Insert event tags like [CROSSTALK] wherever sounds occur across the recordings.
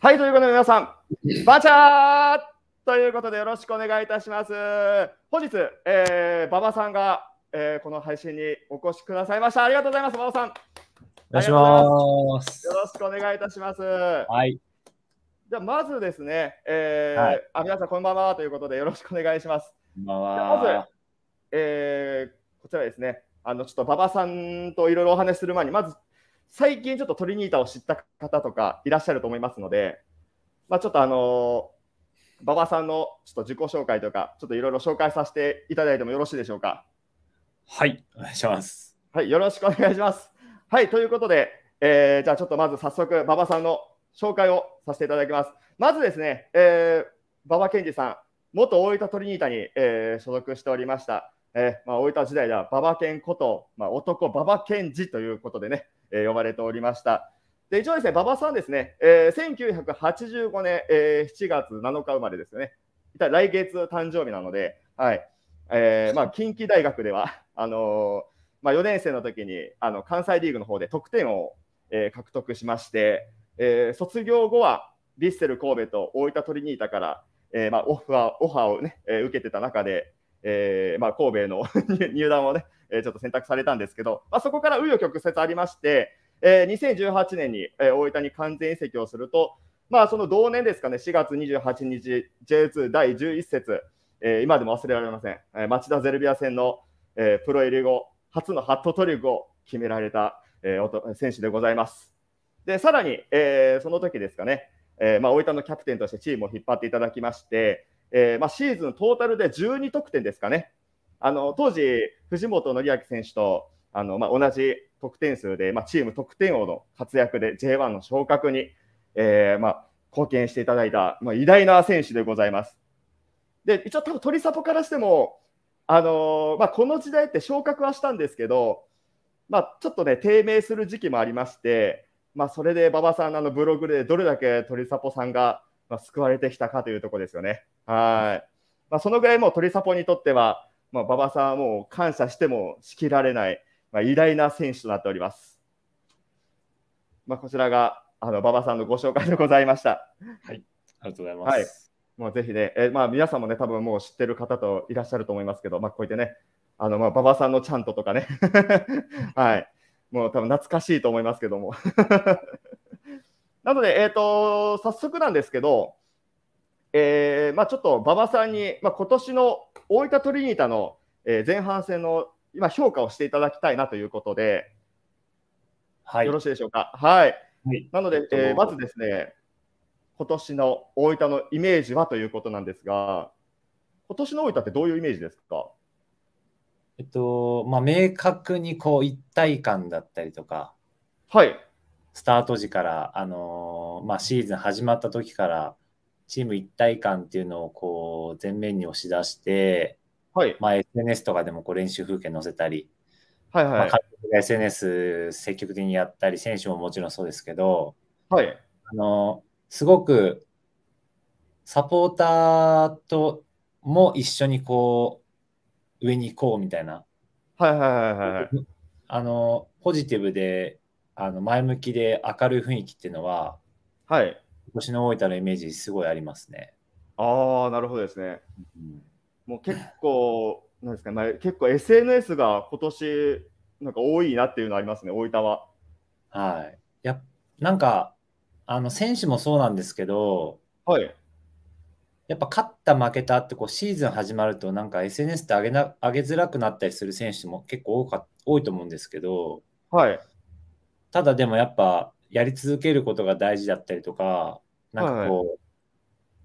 はい、ということで皆さん、バチャーということでよろしくお願いいたします。本日、えー、馬場さんが、えー、この配信にお越しくださいました。ありがとうございます、馬場さん。お願いします。よろしくお願いいたします。はい。じゃまずですね、えー、はい、あ皆さんこんばんはということでよろしくお願いします。まず、えー、こちらですね、あのちょっと馬場さんといろいろお話しする前に、まず最近ちょっとトリニータを知った方とかいらっしゃると思いますので、まあ、ちょっとあの馬場さんのちょっと自己紹介とか、ちょっといろいろ紹介させていただいてもよろしいでしょうか。はい、お願いします。はい、よろしくお願いします。はい、ということで、えー、じゃあちょっとまず早速、馬場さんの紹介をさせていただきます。まずですね、えー、馬場健二さん、元大分トリニータに、えー、所属しておりました。えーまあ、大分時代では馬場健こと、まあ、男馬場健二ということでね、え呼ばれておりました。で一応ですね、馬場さんですね、えー、1985年、えー、7月7日生まれですよね。来月誕生日なので、はいえーまあ、近畿大学ではあのー、まあ、4年生の時にあの関西リーグの方で得点を、えー、獲得しまして、えー、卒業後はヴィッセル神戸と大分トリニータから、えーまあ、オフはオファーをね、ねえー、受けてた中で、えーまあ、神戸の [LAUGHS] 入団をね、えー、ちょっと選択されたんですけど、まあ、そこから紆余曲折ありまして、えー、2018年に、えー、大分に完全移籍をすると、まあ、その同年ですかね、4月28日、J2 第11節、えー、今でも忘れられません、えー、町田ゼルビア戦の、えー、プロ入り後、初のハットトリックを決められた、えー、選手でございます。でさらに、えー、その時ですかね、えーまあ、大分のキャプテンとしてチームを引っ張っていただきまして、えー、まあ、シーズントータルで12得点ですかね。あの当時、藤本紀明選手とあの、まあ、同じ得点数で、まあ、チーム得点王の活躍で J1 の昇格に、えーまあ、貢献していただいた、まあ、偉大な選手でございます。で一応、多分鳥サポからしても、あのー、まあ、この時代って昇格はしたんですけど、まあ、ちょっとね、低迷する時期もありまして、まあ、それで馬場さんのブログでどれだけ鳥サポさんが、まあ、救われてきたかというところですよね。はい。まあ、そのぐらいもう鳥サポにとっては、まあ、馬場さんはもう感謝してもしきられない、まあ、偉大な選手となっております。まあ、こちらがあの馬場さんのご紹介でございました。はい、ありがとうございます。はい、もうぜひね、えまあ、皆さんもね、多分もう知ってる方といらっしゃると思いますけど、まあ、こうやってね、あのまあ馬場さんのちゃんととかね、[LAUGHS] はい、もう多分懐かしいと思いますけども [LAUGHS] なので、えーと、早速なんですけど、えーまあ、ちょっと馬場さんに、まあ、今年の大分トリニータの、えー、前半戦の今評価をしていただきたいなということで、はい、よろしいでしょうか。はい、はい、なので、えー、まずですね、今年の大分のイメージはということなんですが、今年の大分ってどういうイメージですかえっと、まあ、明確にこう一体感だったりとか、はい、スタート時から、あのー、まあ、シーズン始まった時から、チーム一体感っていうのをこう前面に押し出して、はいまあ、SNS とかでもこう練習風景載せたり、はいはいまあ、監督が SNS 積極的にやったり、選手ももちろんそうですけど、はい、あのすごくサポーターとも一緒にこう上に行こうみたいな、はいはいはいはい、あのポジティブであの前向きで明るい雰囲気っていうのは、はい、星の大分のイメージすごいありますね。ああ、なるほどですね。うん、もう結構、なんですかね、結構 SNS が今年なんか多いなっていうのありますね、大分は。はい。やなんか、あの選手もそうなんですけど、はい、やっぱ勝った、負けたってこうシーズン始まると、なんか SNS って上げな上げづらくなったりする選手も結構多か多いと思うんですけど、はい、ただでもやっぱ、やり続けることが大事だったりとか、なんかこう、はい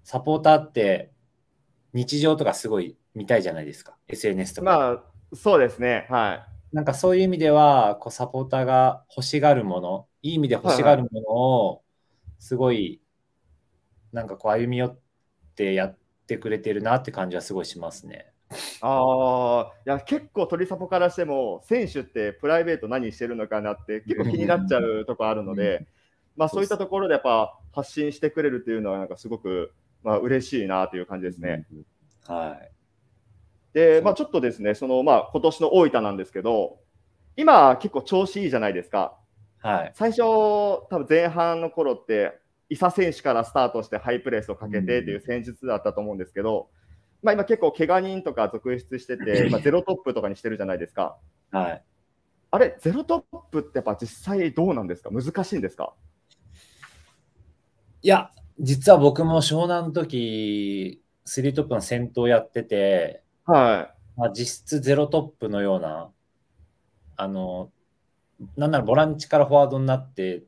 サポーターって日常とかすごい見たいじゃないですか、SNS とか。まあ、そうですね。はい。なんかそういう意味では、こうサポーターが欲しがるもの、いい意味で欲しがるものを、すごい、なんかこう歩み寄ってやってくれてるなって感じはすごいしますね。ああ、いや、結構鳥サポからしても、選手ってプライベート何してるのかなって、結構気になっちゃうとこあるので、まあそういったところでやっぱ発信してくれるっていうのは、なんかすごく、まあ嬉しいなという感じですね。はい。で、まあちょっとですね、その、まあ今年の大分なんですけど、今結構調子いいじゃないですか。はい。最初、多分前半の頃って、伊佐選手からスタートしてハイプレスをかけてっていう戦術だったと思うんですけど、うんまあ、今結構けが人とか続出してて、まあ、ゼロトップとかにしてるじゃないですか。はい、あれ、ゼロトップってやっぱ実際どうなんですか難しいんですかいや、実は僕も湘南の時、スリートップの先頭やってて、はい。まあ、実質ゼロトップのような、あの、なんならボランチからフォワードになって、っ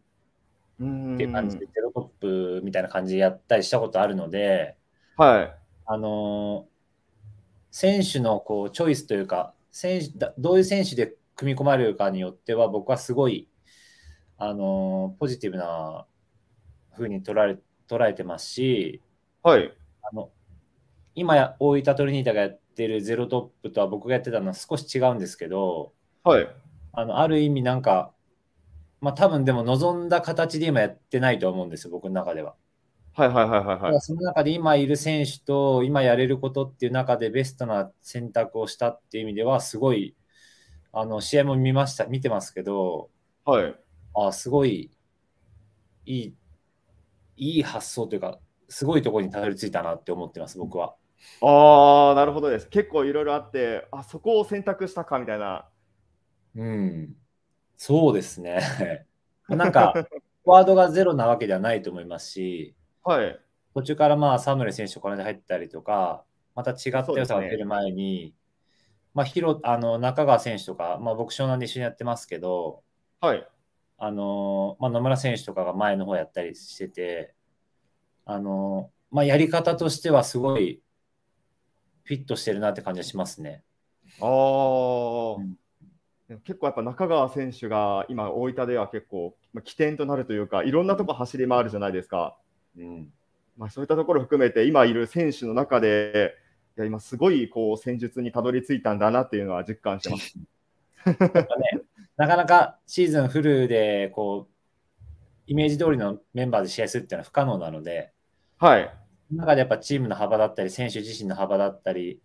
ていう感じで、ゼロトップみたいな感じでやったりしたことあるので、はい。あの選手のこうチョイスというか選手だ、どういう選手で組み込まれるかによっては、僕はすごい、あのポジティブな風に捉え捉えてますし、はい、あの今、大分トリニータがやってるゼロトップとは僕がやってたのは少し違うんですけど、はい、あのある意味、なんか、まあ、多分でも望んだ形で今やってないと思うんですよ、僕の中では。はいはいはいはい、はい。その中で今いる選手と今やれることっていう中でベストな選択をしたっていう意味ではすごいあの試合も見ました見てますけど、はい、あすごいいいいい発想というかすごいところにたどり着いたなって思ってます僕は。ああなるほどです。結構いろいろあってあそこを選択したかみたいな。うんそうですね。[LAUGHS] なんかワードがゼロなわけではないと思いますし、はい、途中からまあサムレ選手、この間入ったりとか、また違った良さが出る前に、ね、まあ、あの中川選手とか、まあ、僕、湘南で一緒にやってますけど、はいあのまあ、野村選手とかが前の方やったりしてて、あのまあ、やり方としてはすごいフィットしてるなって感じがしますね。ああ、うん、結構やっぱ中川選手が今、大分では結構、起点となるというか、いろんなとこ走り回るじゃないですか。うんまあ、そういったところ含めて、今いる選手の中で、いや今、すごいこう戦術にたどり着いたんだなっていうのは実感してます。なかなかシーズンフルでこう、イメージ通りのメンバーで試合するっていうのは不可能なので、はい、中でやっぱチームの幅だったり、選手自身の幅だったり、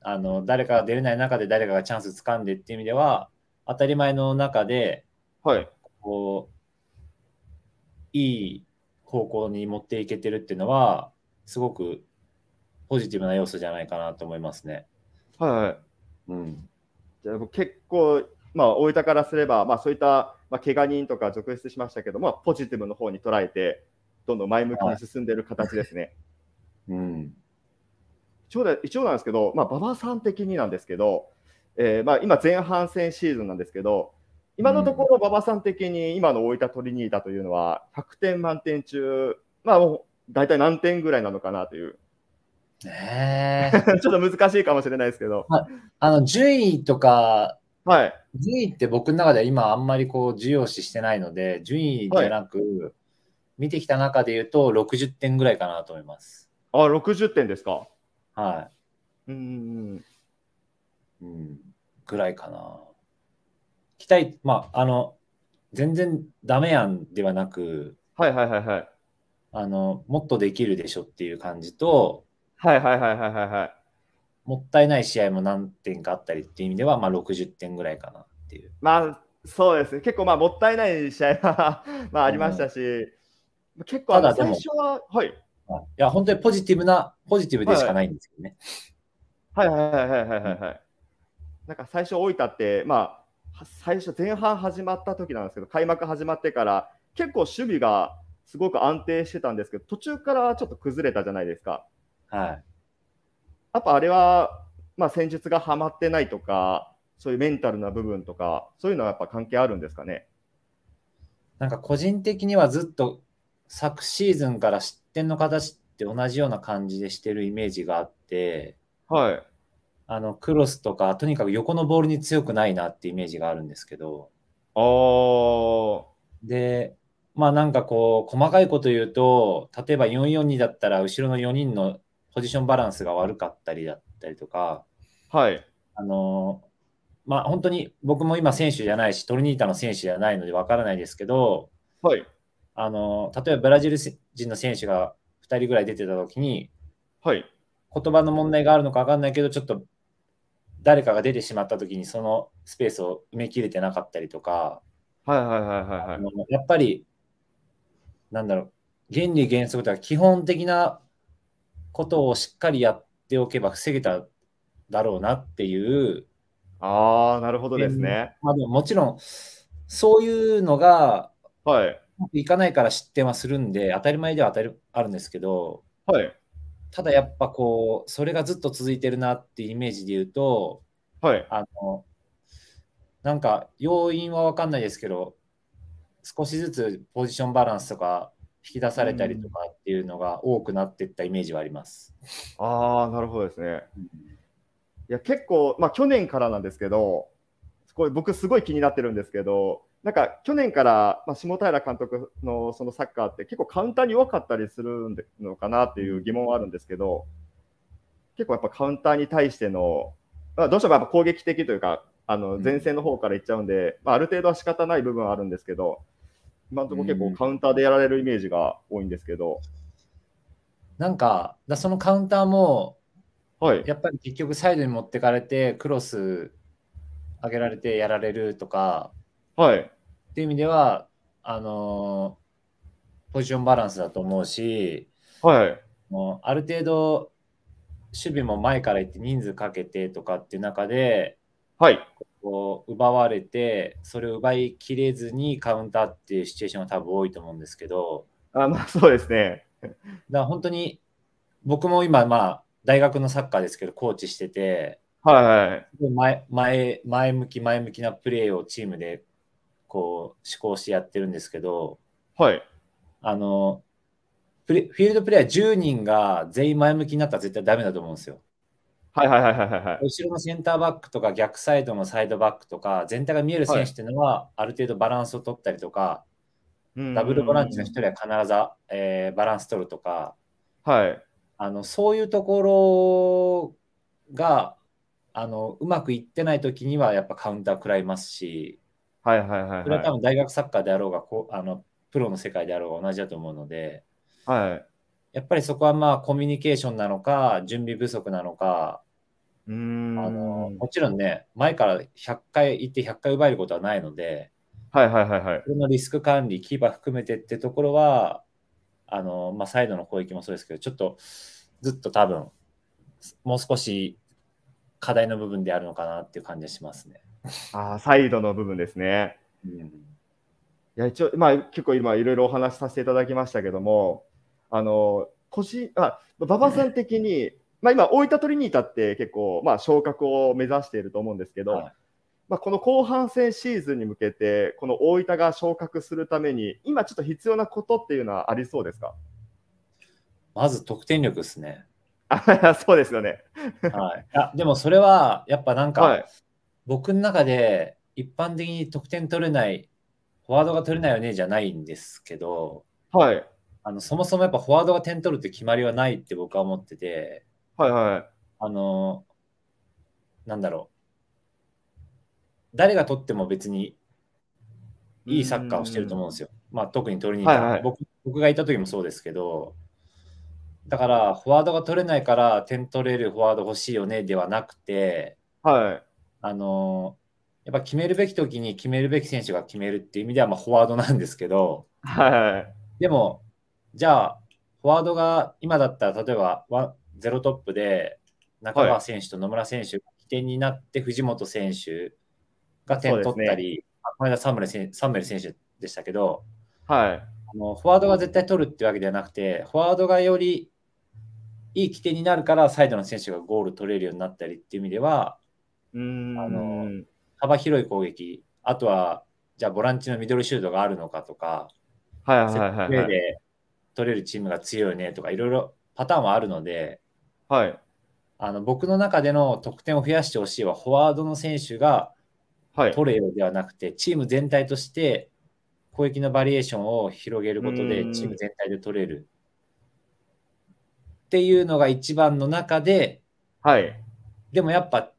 あの誰かが出れない中で誰かがチャンス掴んでっていう意味では、当たり前の中で、はい、こういい方向に持っていけてるっていうのは、すごくポジティブな要素じゃないかなと思いますね。はい、はい、うん、じゃあ結構、まあ、大分からすれば、まあ、そういった、まあ、怪我人とか続出しましたけども、まあ、ポジティブの方に捉えて、どんどん前向きに進んでいる形ですね。はい、うん一応一応なんですけど、まあ、馬場さん的になんですけど、えーまあ、今、前半戦シーズンなんですけど、今のところ馬場さん的に今の大分トリニータというのは100点満点中、まあ、大体何点ぐらいなのかなという。ね、[LAUGHS] ちょっと難しいかもしれないですけど。まあ、あの順位とか、はい、順位って僕の中では今あんまりこう重要視してないので、順位じゃなく、はい、見てきた中で言うと60点ぐらいかなと思います。あ、60点ですか。はい。うん。うん。ぐらいかな。期待、まあ、あの、全然ダメやんではなく、はいはいはいはい。あの、もっとできるでしょっていう感じと、はいはいはいはいはいはい。もったいない試合も何点かあったりっていう意味では、まあ、60点ぐらいかなっていう。まあ、そうですね。結構、まあ、もったいない試合は [LAUGHS] まあ、ありましたし、うん、結構、あの最初は、はい。いや、本当にポジティブな、ポジティブでしかないんですよね。はいはいはいはいはいはい。はい、なんか、最初、大分って、まあ、最初、前半始まった時なんですけど、開幕始まってから、結構守備がすごく安定してたんですけど、途中からちょっと崩れたじゃないですか。はい、やっぱあれは、まあ、戦術がはまってないとか、そういうメンタルな部分とか、そういうのはやっぱ関係あるんですかね。なんか個人的にはずっと昨シーズンから失点の形って同じような感じでしてるイメージがあって、はい、あのクロスとか、とにかく横のボールに強くないなってイメージがあるんですけど。あで、まあなんかこう、細かいこと言うと、例えば442だったら、後ろの4人のポジションバランスが悪かったりだったりとか、はい。あのまあ、本当に僕も今選手じゃないし、トリニータの選手じゃないのでわからないですけど、はい。あの例えばブラジル人の選手が2人ぐらい出てた時に、はい。言葉の問題があるのか分かんないけど、ちょっと誰かが出てしまった時にそのスペースを埋め切れてなかったりとか、はいはいはいはい、はい、やっぱり、なんだろう、原理原則とは基本的なことをしっかりやっておけば防げただろうなっていう。ああ、なるほどですね。まあ、でももちろん、そういうのが、はい。いかないから失点はするんで、当たり前では当たりあるんですけど、はい。ただやっぱこう、それがずっと続いてるなっていうイメージで言うと、はい。あの、なんか要因は分かんないですけど、少しずつポジションバランスとか引き出されたりとかっていうのが多くなっていったイメージはあります。うん、あーなるほどですね。いや、結構、まあ去年からなんですけど、これ僕すごい気になってるんですけど、なんか去年から、まあ、下平監督のそのサッカーって結構カウンターに弱かったりするのかなっていう疑問はあるんですけど、結構やっぱカウンターに対しての、まあ、どうしてもやっぱ攻撃的というか、あの前線の方からいっちゃうんで、まあ、ある程度は仕方ない部分はあるんですけど、今のところ結構カウンターでやられるイメージが多いんですけど。なんか、だそのカウンターも、はい、やっぱり結局サイドに持ってかれて、クロス上げられてやられるとか、はい、っていう意味では、あのー、ポジションバランスだと思うし、はい、もうある程度、守備も前から行って人数かけてとかっていう中で、はい、こう奪われて、それを奪いきれずにカウンターっていうシチュエーションは多分多いと思うんですけど、あまあ、そうですね。だから本当に僕も今、まあ、大学のサッカーですけど、コーチしてて、はい、はい、前前前向き前向きなプレーをチームでこう、試行してやってるんですけど、はい。あの、フィールドプレイヤー10人が全員前向きになったら絶対ダメだと思うんですよ。はいはいはいはいはい。後ろのセンターバックとか逆サイドのサイドバックとか、全体が見える選手っていうのは、ある程度バランスを取ったりとか、ダブルボランチの1人は必ず、えー、バランス取るとか、はい、あのそういうところがあのうまくいってない時にはやっぱカウンター食らいますし、はいはいはい、はい、それは多分大学サッカーであろうがこあの、プロの世界であろうが同じだと思うので、はい、やっぱりそこはまあコミュニケーションなのか、準備不足なのか、うんあのもちろんね、前から100回行って100回奪えることはないので、はいはいはいはい。そのリスク管理、キーパー含めてってところは、あのまあ、サイドの攻撃もそうですけど、ちょっとずっと多分、もう少し課題の部分であるのかなっていう感じがしますね。あサイドの部分ですね。いや一応、まあ、結構今いろいろお話しさせていただきましたけども、あの腰あ馬場さん的に、まあ、今、大分トリニータって結構、まあ、昇格を目指していると思うんですけど、はい、まあ、この後半戦シーズンに向けて、この大分が昇格するために、今ちょっと必要なことっていうのはありそうですかまず得点力ですね。[LAUGHS] そうですよね。はい、あでもそれはやっぱなんか、はい、僕の中で一般的に得点取れない、フォワードが取れないよねじゃないんですけど、はい、あのそもそもやっぱフォワードが点取るって決まりはないって僕は思ってて、はいはい、あの、なんだろう、誰が取っても別にいいサッカーをしてると思うんですよ。まあ、特に取りに行った、はいはい、僕僕がいた時もそうですけど、だから、フォワードが取れないから点取れるフォワード欲しいよねではなくて、はい、あのやっぱ決めるべき時に決めるべき選手が決めるっていう意味では、まあ、フォワードなんですけど、はい、でも、じゃあ、フォワードが今だったら、例えばゼロトップで中川選手と野村選手が起点になって、藤本選手が点取ったり、ね、この間サムル選手でしたけど、はい、あのフォワードが絶対取るってわけではなくて、フォワードがよりいい起点になるから、サイドの選手がゴール取れるようになったりっていう意味では、あの幅広い攻撃、あとは、じゃあボランチのミドルシュートがあるのかとか、はいはいはい、はい、プレーで取れるチームが強いねとか、いろいろパターンはあるので、はい、あの僕の中での得点を増やしてほしいは、フォワードの選手が取れよではなくて、はい、チーム全体として攻撃のバリエーションを広げることで、チーム全体で取れる。っていうのが一番の中で、はい、でもやっぱ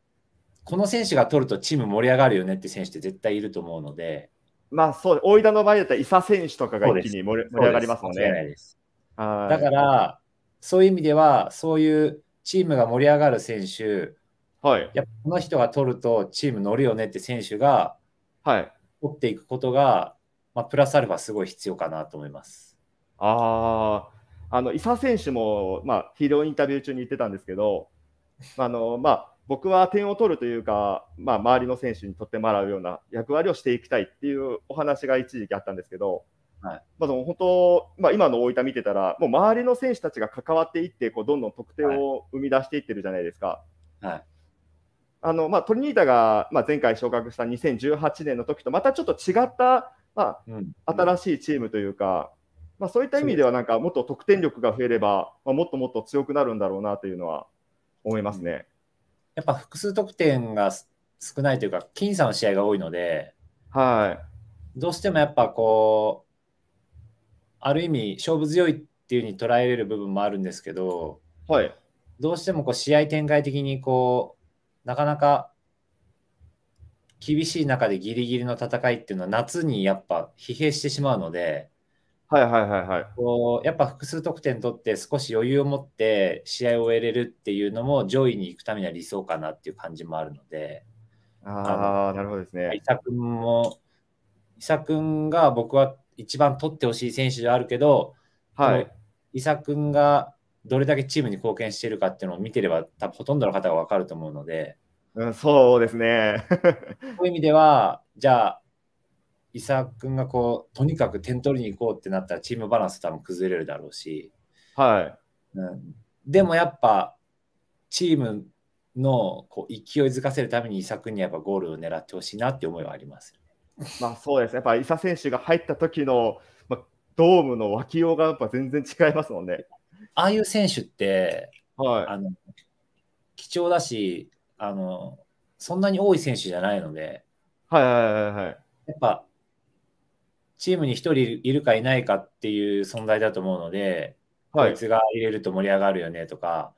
この選手が取るとチーム盛り上がるよねって選手って絶対いると思うので。まあそう、大分の場合だったら、伊佐選手とかが一気に盛り上がりますもんね。だから、そういう意味では、そういうチームが盛り上がる選手、はい、やっぱこの人が取るとチーム乗るよねって選手が、はい、取っていくことが、まあ、プラスアルファすごい必要かなと思います。ああ、あの伊佐選手も、まあ、ヒーローインタビュー中に言ってたんですけど、あのまあ僕は点を取るというか、まあ、周りの選手に取ってもらうような役割をしていきたいっていうお話が一時期あったんですけど、はいまあ、でも本当、まあ、今の大分見てたら、もう周りの選手たちが関わっていって、こうどんどん得点を生み出していってるじゃないですか。はい、はい、あのまあ、トリニータが、まあ、前回昇格した2018年の時とまたちょっと違った、まあ、うん、新しいチームというか、まあ、そういった意味ではなんかもっと得点力が増えれば、まあ、もっともっと強くなるんだろうなというのは思いますね。うんやっぱ複数得点が少ないというか、僅差の試合が多いので、はい、どうしてもやっぱこう、ある意味、勝負強いっていうふうに捉えれる部分もあるんですけど、はい、どうしてもこう試合展開的にこう、なかなか厳しい中でギリギリの戦いっていうのは夏にやっぱ疲弊してしまうので、はいはいはいはい。こうやっぱ複数得点取って少し余裕を持って試合を終えれるっていうのも上位に行くためには理想かなっていう感じもあるので。ああ、なるほどですね。伊佐君も、伊佐君が僕は一番取ってほしい選手ではあるけど、はい、伊佐君がどれだけチームに貢献しているかっていうのを見てれば、多分ほとんどの方が分かると思うので。うん、そうですね。[LAUGHS] そういう意味では、じゃあ、伊沢君がこうとにかく点取りに行こうってなったらチームバランス多分崩れるだろうし、はいうん、でもやっぱチームのこう勢いづかせるために伊佐君にやっぱゴールを狙ってほしいなって思いはあります、まあそうですね、やっぱ伊佐選手が入った時の、まあ、ドームの脇用がやっぱ全然違いますもんね。ああいう選手って、はい、あの貴重だしあの、そんなに多い選手じゃないので、はいはいはいはい、やっぱチームに1人いるかいないかっていう存在だと思うので、はい、こいつが入れると盛り上がるよねとか、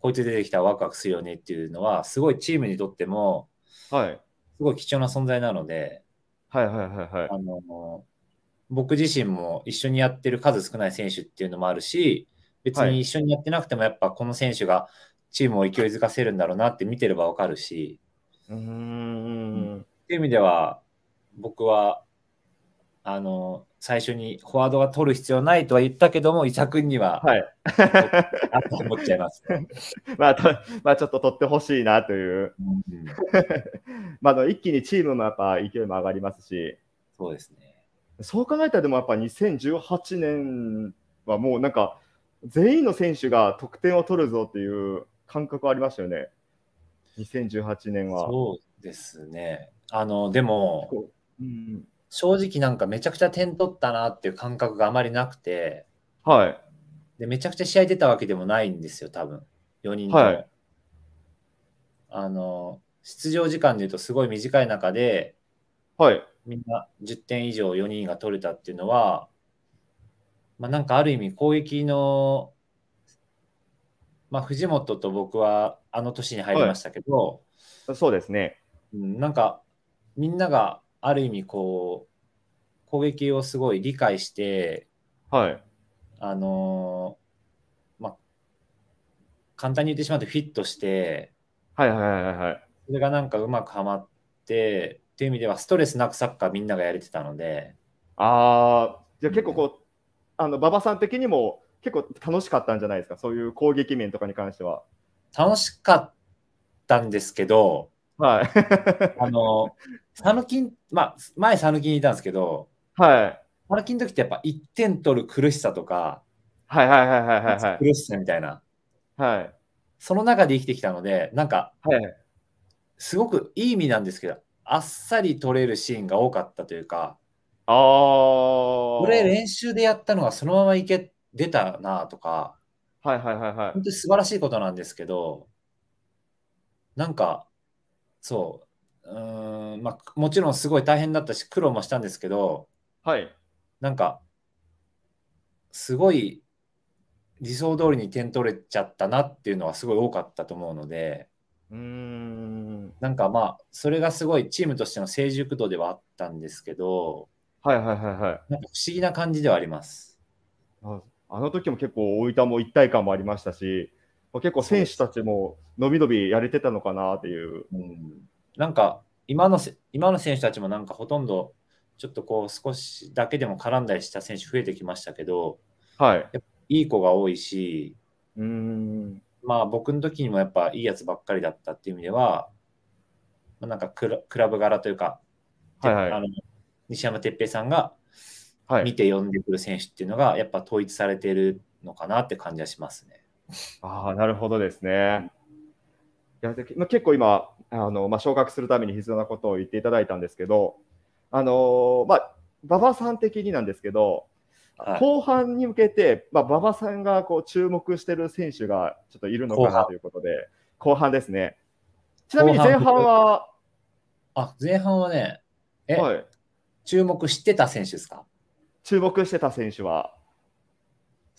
こいつ出てきたらワクワクするよねっていうのは、すごいチームにとっても、はい、すごい貴重な存在なので、はいはいはいはい、あの僕自身も一緒にやってる数少ない選手っていうのもあるし、別に一緒にやってなくても、やっぱこの選手がチームを勢いづかせるんだろうなって見てればわかるし、うんっていう意味では、僕はあの最初にフォワードが取る必要ないとは言ったけども、伊佐君には、はい、あと思っちゃいます、ね、[LAUGHS] まあと。[LAUGHS] まあちょっと取ってほしいなという、まあ一気にチームのやっぱ勢いも上がりますし、そうですねそう考えたら、でもやっぱ2018年はもうなんか、全員の選手が得点を取るぞっていう感覚ありましたよね、2018年は。そうですね。あのでも、うん正直なんかめちゃくちゃ点取ったなっていう感覚があまりなくて、はい。で、めちゃくちゃ試合出たわけでもないんですよ、多分。4人で。はい、あの、出場時間でいうとすごい短い中で、はい。みんな10点以上4人が取れたっていうのは、まあ、なんかある意味攻撃の、まあ、藤本と僕はあの年に入りましたけど、はい、そうですね、うん、なんかみんながある意味こう攻撃をすごい理解して、はい、あのー、まあ簡単に言ってしまうとフィットして、はいはいはいはい、それがなんかうまくはまってっていう意味ではストレスなくサッカーみんながやれてたのでああじゃあ結構こう、うん、あの馬場さん的にも結構楽しかったんじゃないですかそういう攻撃面とかに関しては楽しかったんですけどはい。あの、キン、まあ、前ヌキにいたんですけど、はい。キンの時ってやっぱ1点取る苦しさとか、はいはいはいはいはい、はい、苦しさみたいな。はい。その中で生きてきたので、なんか、はい、すごくいい意味なんですけど、あっさり取れるシーンが多かったというか、ああ。これ練習でやったのがそのままいけ、出たなとか、はいはいはいはい。本当に素晴らしいことなんですけど、なんか、そう。うんまあ、もちろんすごい大変だったし、苦労もしたんですけど、はい。なんか、すごい理想通りに点取れちゃったなっていうのはすごい多かったと思うので、うんなんかまあ、それがすごいチームとしての成熟度ではあったんですけど、はいはいはいはい。なんか不思議な感じではあります。あの時も結構大分も一体感もありましたし、結構選手たちも伸び伸びやれてたのかなっていう。うん、なんか今の今の選手たちもなんかほとんどちょっとこう少しだけでも絡んだりした選手増えてきましたけど、はい、いい子が多いし、うんまあ僕の時にもやっぱいいやつばっかりだったっていう意味では、まあ、なんかクラブ柄というか、はいはい、あの西山哲平さんが見て呼んでくる選手っていうのがやっぱ統一されてるのかなって感じはしますね。ああ、なるほどですね。いやまあ、結構今あの、まあ、昇格するために必要なことを言っていただいたんですけど、あのまあ、馬場さん的になんですけど、はい、後半に向けて、まあ、馬場さんがこう注目している選手がちょっといるのかなということで、後半ですね。ちなみに前半は。あ前半はね、え、はい、注目してた選手ですか注目してた選手は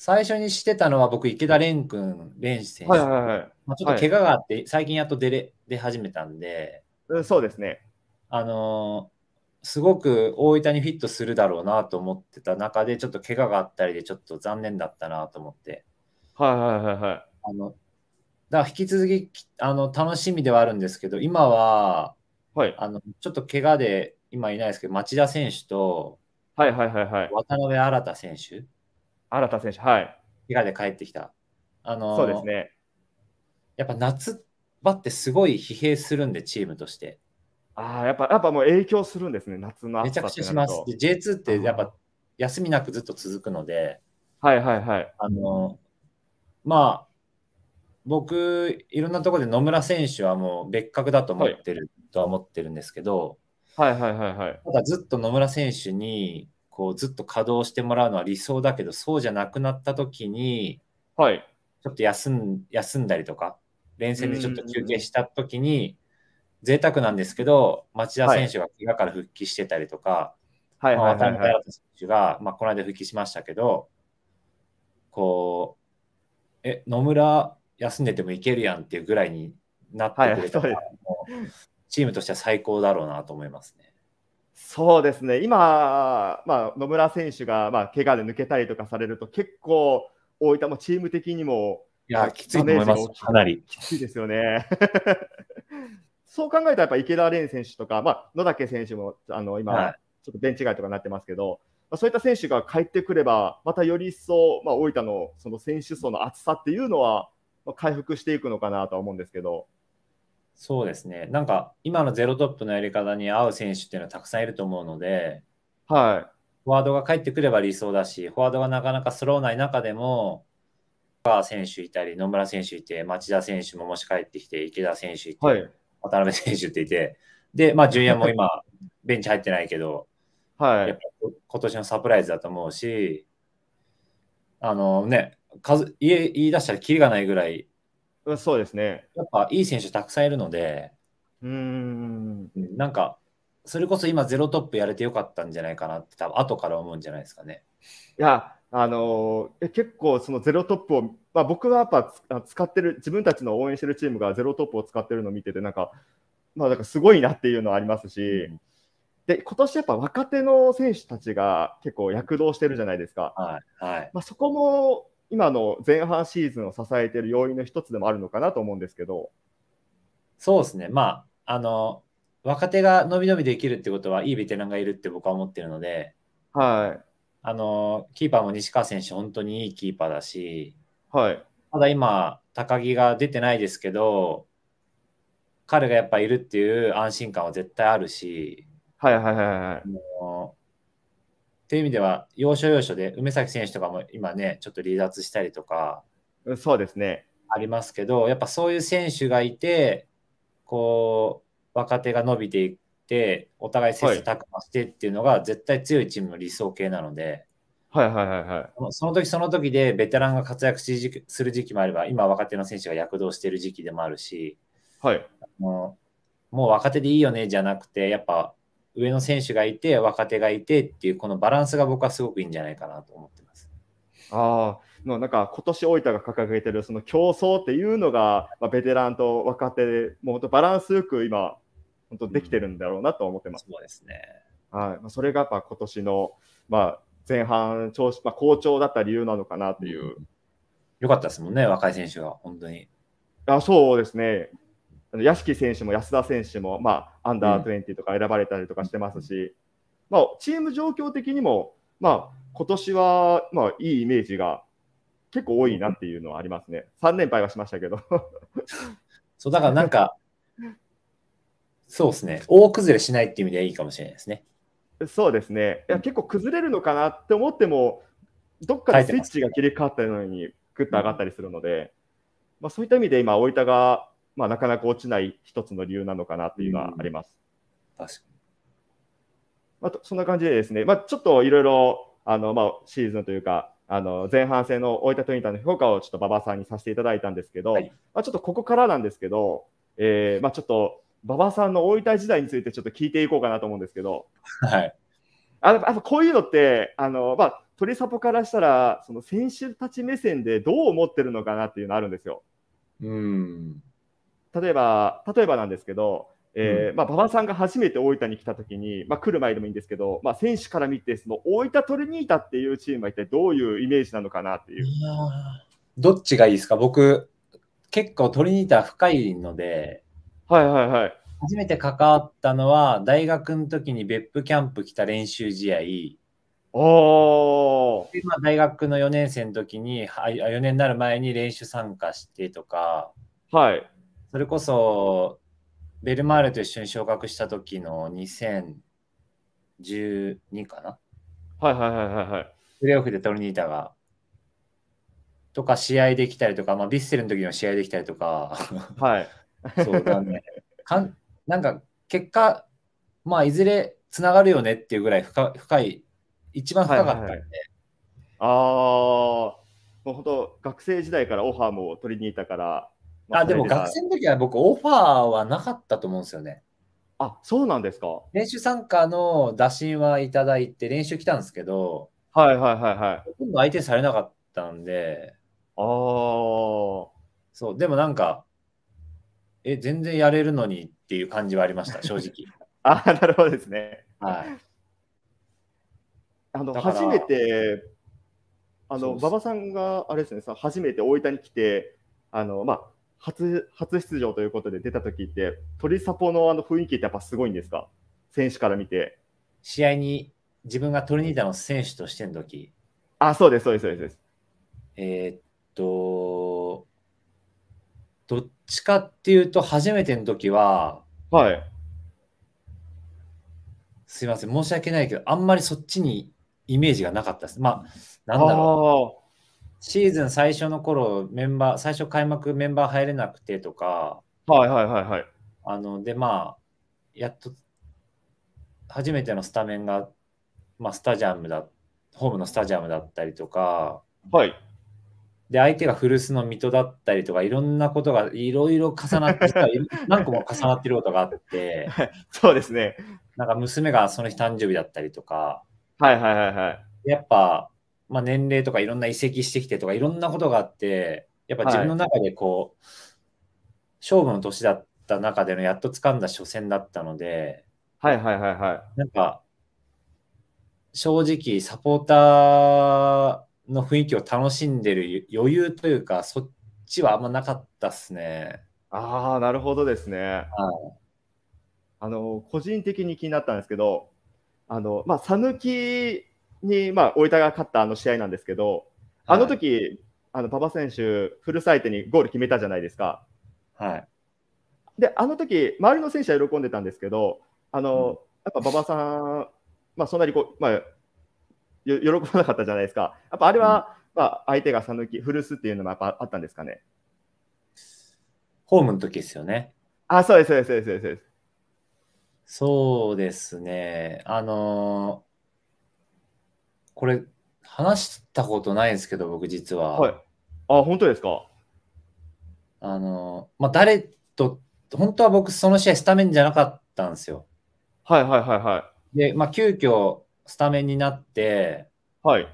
最初にしてたのは僕、池田蓮君、蓮選手、はいはいはい、まあ、ちょっと怪我があって、はい、最近やっと出れ出始めたんで、うん、そうですね。あのー、すごく大分にフィットするだろうなと思ってた中で、ちょっと怪我があったりで、ちょっと残念だったなと思って。はいはいはいはい。あのだから引き続きあの楽しみではあるんですけど、今は、はい、あのちょっと怪我で今いないですけど、町田選手と、はいはいはいはい、渡辺新選手。新田選手、はい。怪我で帰ってきた。あのー、そうですね。やっぱ夏場ってすごい疲弊するんで、チームとして。ああ、やっぱ、やっぱもう影響するんですね、夏のめちゃくちゃします。J2 ってやっぱ休みなくずっと続くので、はいはいはい。あの、まあ、僕、いろんなところで野村選手はもう別格だと思ってる、はい、とは思ってるんですけど、はいはいはいはい。ただずっと野村選手に、こうずっと稼働してもらうのは理想だけどそうじゃなくなった時に、はい、ちょっと休ん休んだりとか連戦でちょっと休憩した時に贅沢なんですけど町田選手が怪我から復帰してたりとか、はいまあ、渡辺選手が、まあ、この間復帰しましたけどこうえ野村休んでてもいけるやんっていうぐらいになってくれたら、はい、チームとしては最高だろうなと思いますね。そうですね、今、まあ、野村選手が、まあ、怪我で抜けたりとかされると、結構、大分もチーム的にも、いや、きついと思います、かなり。きついですよね。[LAUGHS] そう考えたら、やっぱ池田蓮選手とか、まあ、野竹選手もあの今、はい、ちょっとベンチ外とかになってますけど、まあ、そういった選手が帰ってくれば、またより一層、まあ、大分のその選手層の厚さっていうのは、まあ、回復していくのかなとは思うんですけど。そうですね。なんか、今のゼロトップのやり方に合う選手っていうのはたくさんいると思うので、はい。フォワードが帰ってくれば理想だし、フォワードがなかなかスローない中でも、川選手いたり、野村選手いて、町田選手ももし帰ってきて、池田選手いて、はい、渡辺選手っていて、で、まあ、ジュニアも今、[LAUGHS] ベンチ入ってないけど、はい、今年のサプライズだと思うし、あのね、数言い出したらきりがないぐらいうん、そうですね。やっぱいい選手たくさんいるので、うん、なんか、それこそ今、ゼロトップやれてよかったんじゃないかなって、多分後から思うんじゃないですかね。いや、あのー、結構、そのゼロトップを、まあ、僕はやっぱ使ってる、自分たちの応援してるチームがゼロトップを使ってるのを見てて、なんか、まあ、だからすごいなっていうのはありますし、で今年やっぱ若手の選手たちが結構躍動してるじゃないですか、はいはいまあ、そこも今の前半シーズンを支えている要因の一つでもあるのかなと思うんですけど。そうですね、まあ、あの若手が伸び伸びできるってことはいいベテランがいるって僕は思ってるので、はい、あのキーパーも西川選手、本当にいいキーパーだし、はい、ただ今、高木が出てないですけど、彼がやっぱいるっていう安心感は絶対あるし、はいはいはいはい、という意味では、要所要所で、梅崎選手とかも今ね、ちょっと離脱したりとか、そうですね。ありますけど、やっぱそういう選手がいて、こう、若手が伸びていって、お互い切磋琢磨してっていうのが、絶対強いチームの理想形なので、はいはいはいはい。その時その時で、ベテランが活躍しする時期もあれば、今、若手の選手が躍動している時期でもあるし、はい、もうもう若手でいいよねじゃなくて、やっぱ上の選手がいて、若手がいてっていう、このバランスが僕はすごくいいんじゃないかなと思ってます。あのなんか今年大分が掲げてるその競争っていうのが、まあ、ベテランと若手で、もう本当バランスよく今、本当できてるんだろうなと思ってます。うん、そうですね。はい。まあ、それがやっぱ今年の、まあ、前半調子、まあ、好調だった理由なのかなという。うん、よかったですもんね、若い選手は、本当に。あそうですね。屋敷選手も安田選手も、まあ、アンダー20とか選ばれたりとかしてますし、うん、まあ、チーム状況的にも、まあ、今年は、まあ、いいイメージが結構多いなっていうのはありますね。3連敗はしましたけど。[LAUGHS] そう、だからなんか、そうですね、大崩れしないっていう意味ではいいかもしれないですね。そうですね、いや結構崩れるのかなって思っても、どっかでスイッチが切り替わったように、ぐっと上がったりするので、まあ、そういった意味で今、大分がまあ、なかなか落ちない一つの理由なのかなというのはあります。確かにまあ、そんな感じでですね、まあ、ちょっといろいろあの、まあ、シーズンというか、あの前半戦の大分トンタの評価をちょっと馬場さんにさせていただいたんですけど、はい、まあ、ちょっとここからなんですけど、えーまあ、ちょっと馬場さんの大分時代についてちょっと聞いていこうかなと思うんですけど、はい、あのあのこういうのってあの、まあ、鳥サポからしたらその選手たち目線でどう思ってるのかなっていうのあるんですよ。うん例えば、例えばなんですけど、えー、まあ、馬場さんが初めて大分に来たときに、まあ、来る前でもいいんですけど、まあ、選手から見て、その大分トリニータっていうチームは一体どういうイメージなのかなっていう。どっちがいいですか僕、結構トリニータ深いので、はいはいはい。初めて関わったのは、大学の時に別府キャンプ来た練習試合。おでまあ、大学の4年生の時に、4年になる前に練習参加してとか、はい。それこそ、ベルマーレと一緒に昇格した時の2012かなはいはいはいはいプレーオフでトルニータが。とか試合できたりとか、まあ、ヴィッセルの時の試合できたりとか。はい。[LAUGHS] そうだね。かんなんか結果、まあ、いずれつながるよねっていうぐらい深深い、一番深かったんで。はいはいはい、ああ、もう本当、学生時代からオファーも取りに行ったから、あでも学生の時は僕、オファーはなかったと思うんですよね。あそうなんですか。練習参加の打診はいただいて、練習来たんですけど、はいはいはいはい。ほとんど相手されなかったんで、ああ。そう、でもなんか、え、全然やれるのにっていう感じはありました、正直。[LAUGHS] ああ、なるほどですね。はい。あの初めて、あの馬場さんがあれですね、さ初めて大分に来て、あのまあ、初初出場ということで出た時って鳥サポのあの雰囲気ってやっぱすごいんですか選手から見て試合に自分がトリニダの選手としての時あそうですそうですそうですえー、っとどっちかっていうと初めての時ははいすいません申し訳ないけどあんまりそっちにイメージがなかったですまあなんだろうシーズン最初の頃、メンバー、最初開幕メンバー入れなくてとか、はいはいはいはい。あの、で、まあ、やっと、初めてのスタメンが、まあ、スタジアムだ、ホームのスタジアムだったりとか、はい。で、相手が古巣の水戸だったりとか、いろんなことがいろいろ重なってた、[LAUGHS] 何個も重なってることがあって、[LAUGHS] そうですね。なんか娘がその日誕生日だったりとか、はいはいはいはい。やっぱまあ、年齢とかいろんな移籍してきてとかいろんなことがあってやっぱ自分の中でこう、はい、勝負の年だった中でのやっと掴んだ初戦だったのではいはいはいはいなんか正直サポーターの雰囲気を楽しんでる余裕というかそっちはあんまなかったっすねああなるほどですね、はい、あの個人的に気になったんですけどあのまあ讃岐に、まあ、大分が勝ったあの試合なんですけど、あの時、あの馬場選手、フルサイテにゴール決めたじゃないですか。はい、で、あの時周りの選手は喜んでたんですけど、あの、うん、やっぱ馬場さん、まあ、そんなにこう、まあ、喜ばなかったじゃないですか。やっぱあれは、うん、まあ、相手がさ岐、き、古巣っていうのもやっぱあったんですかね。ホームの時ですよね。あ、そうです、そうです、そうです。そうですね。あのーこれ、話したことないですけど、僕実は。はい。あ、本当ですかあの、まあ、誰と、本当は僕、その試合スタメンじゃなかったんですよ。はいはいはいはい。で、まあ、急遽スタメンになって、はい。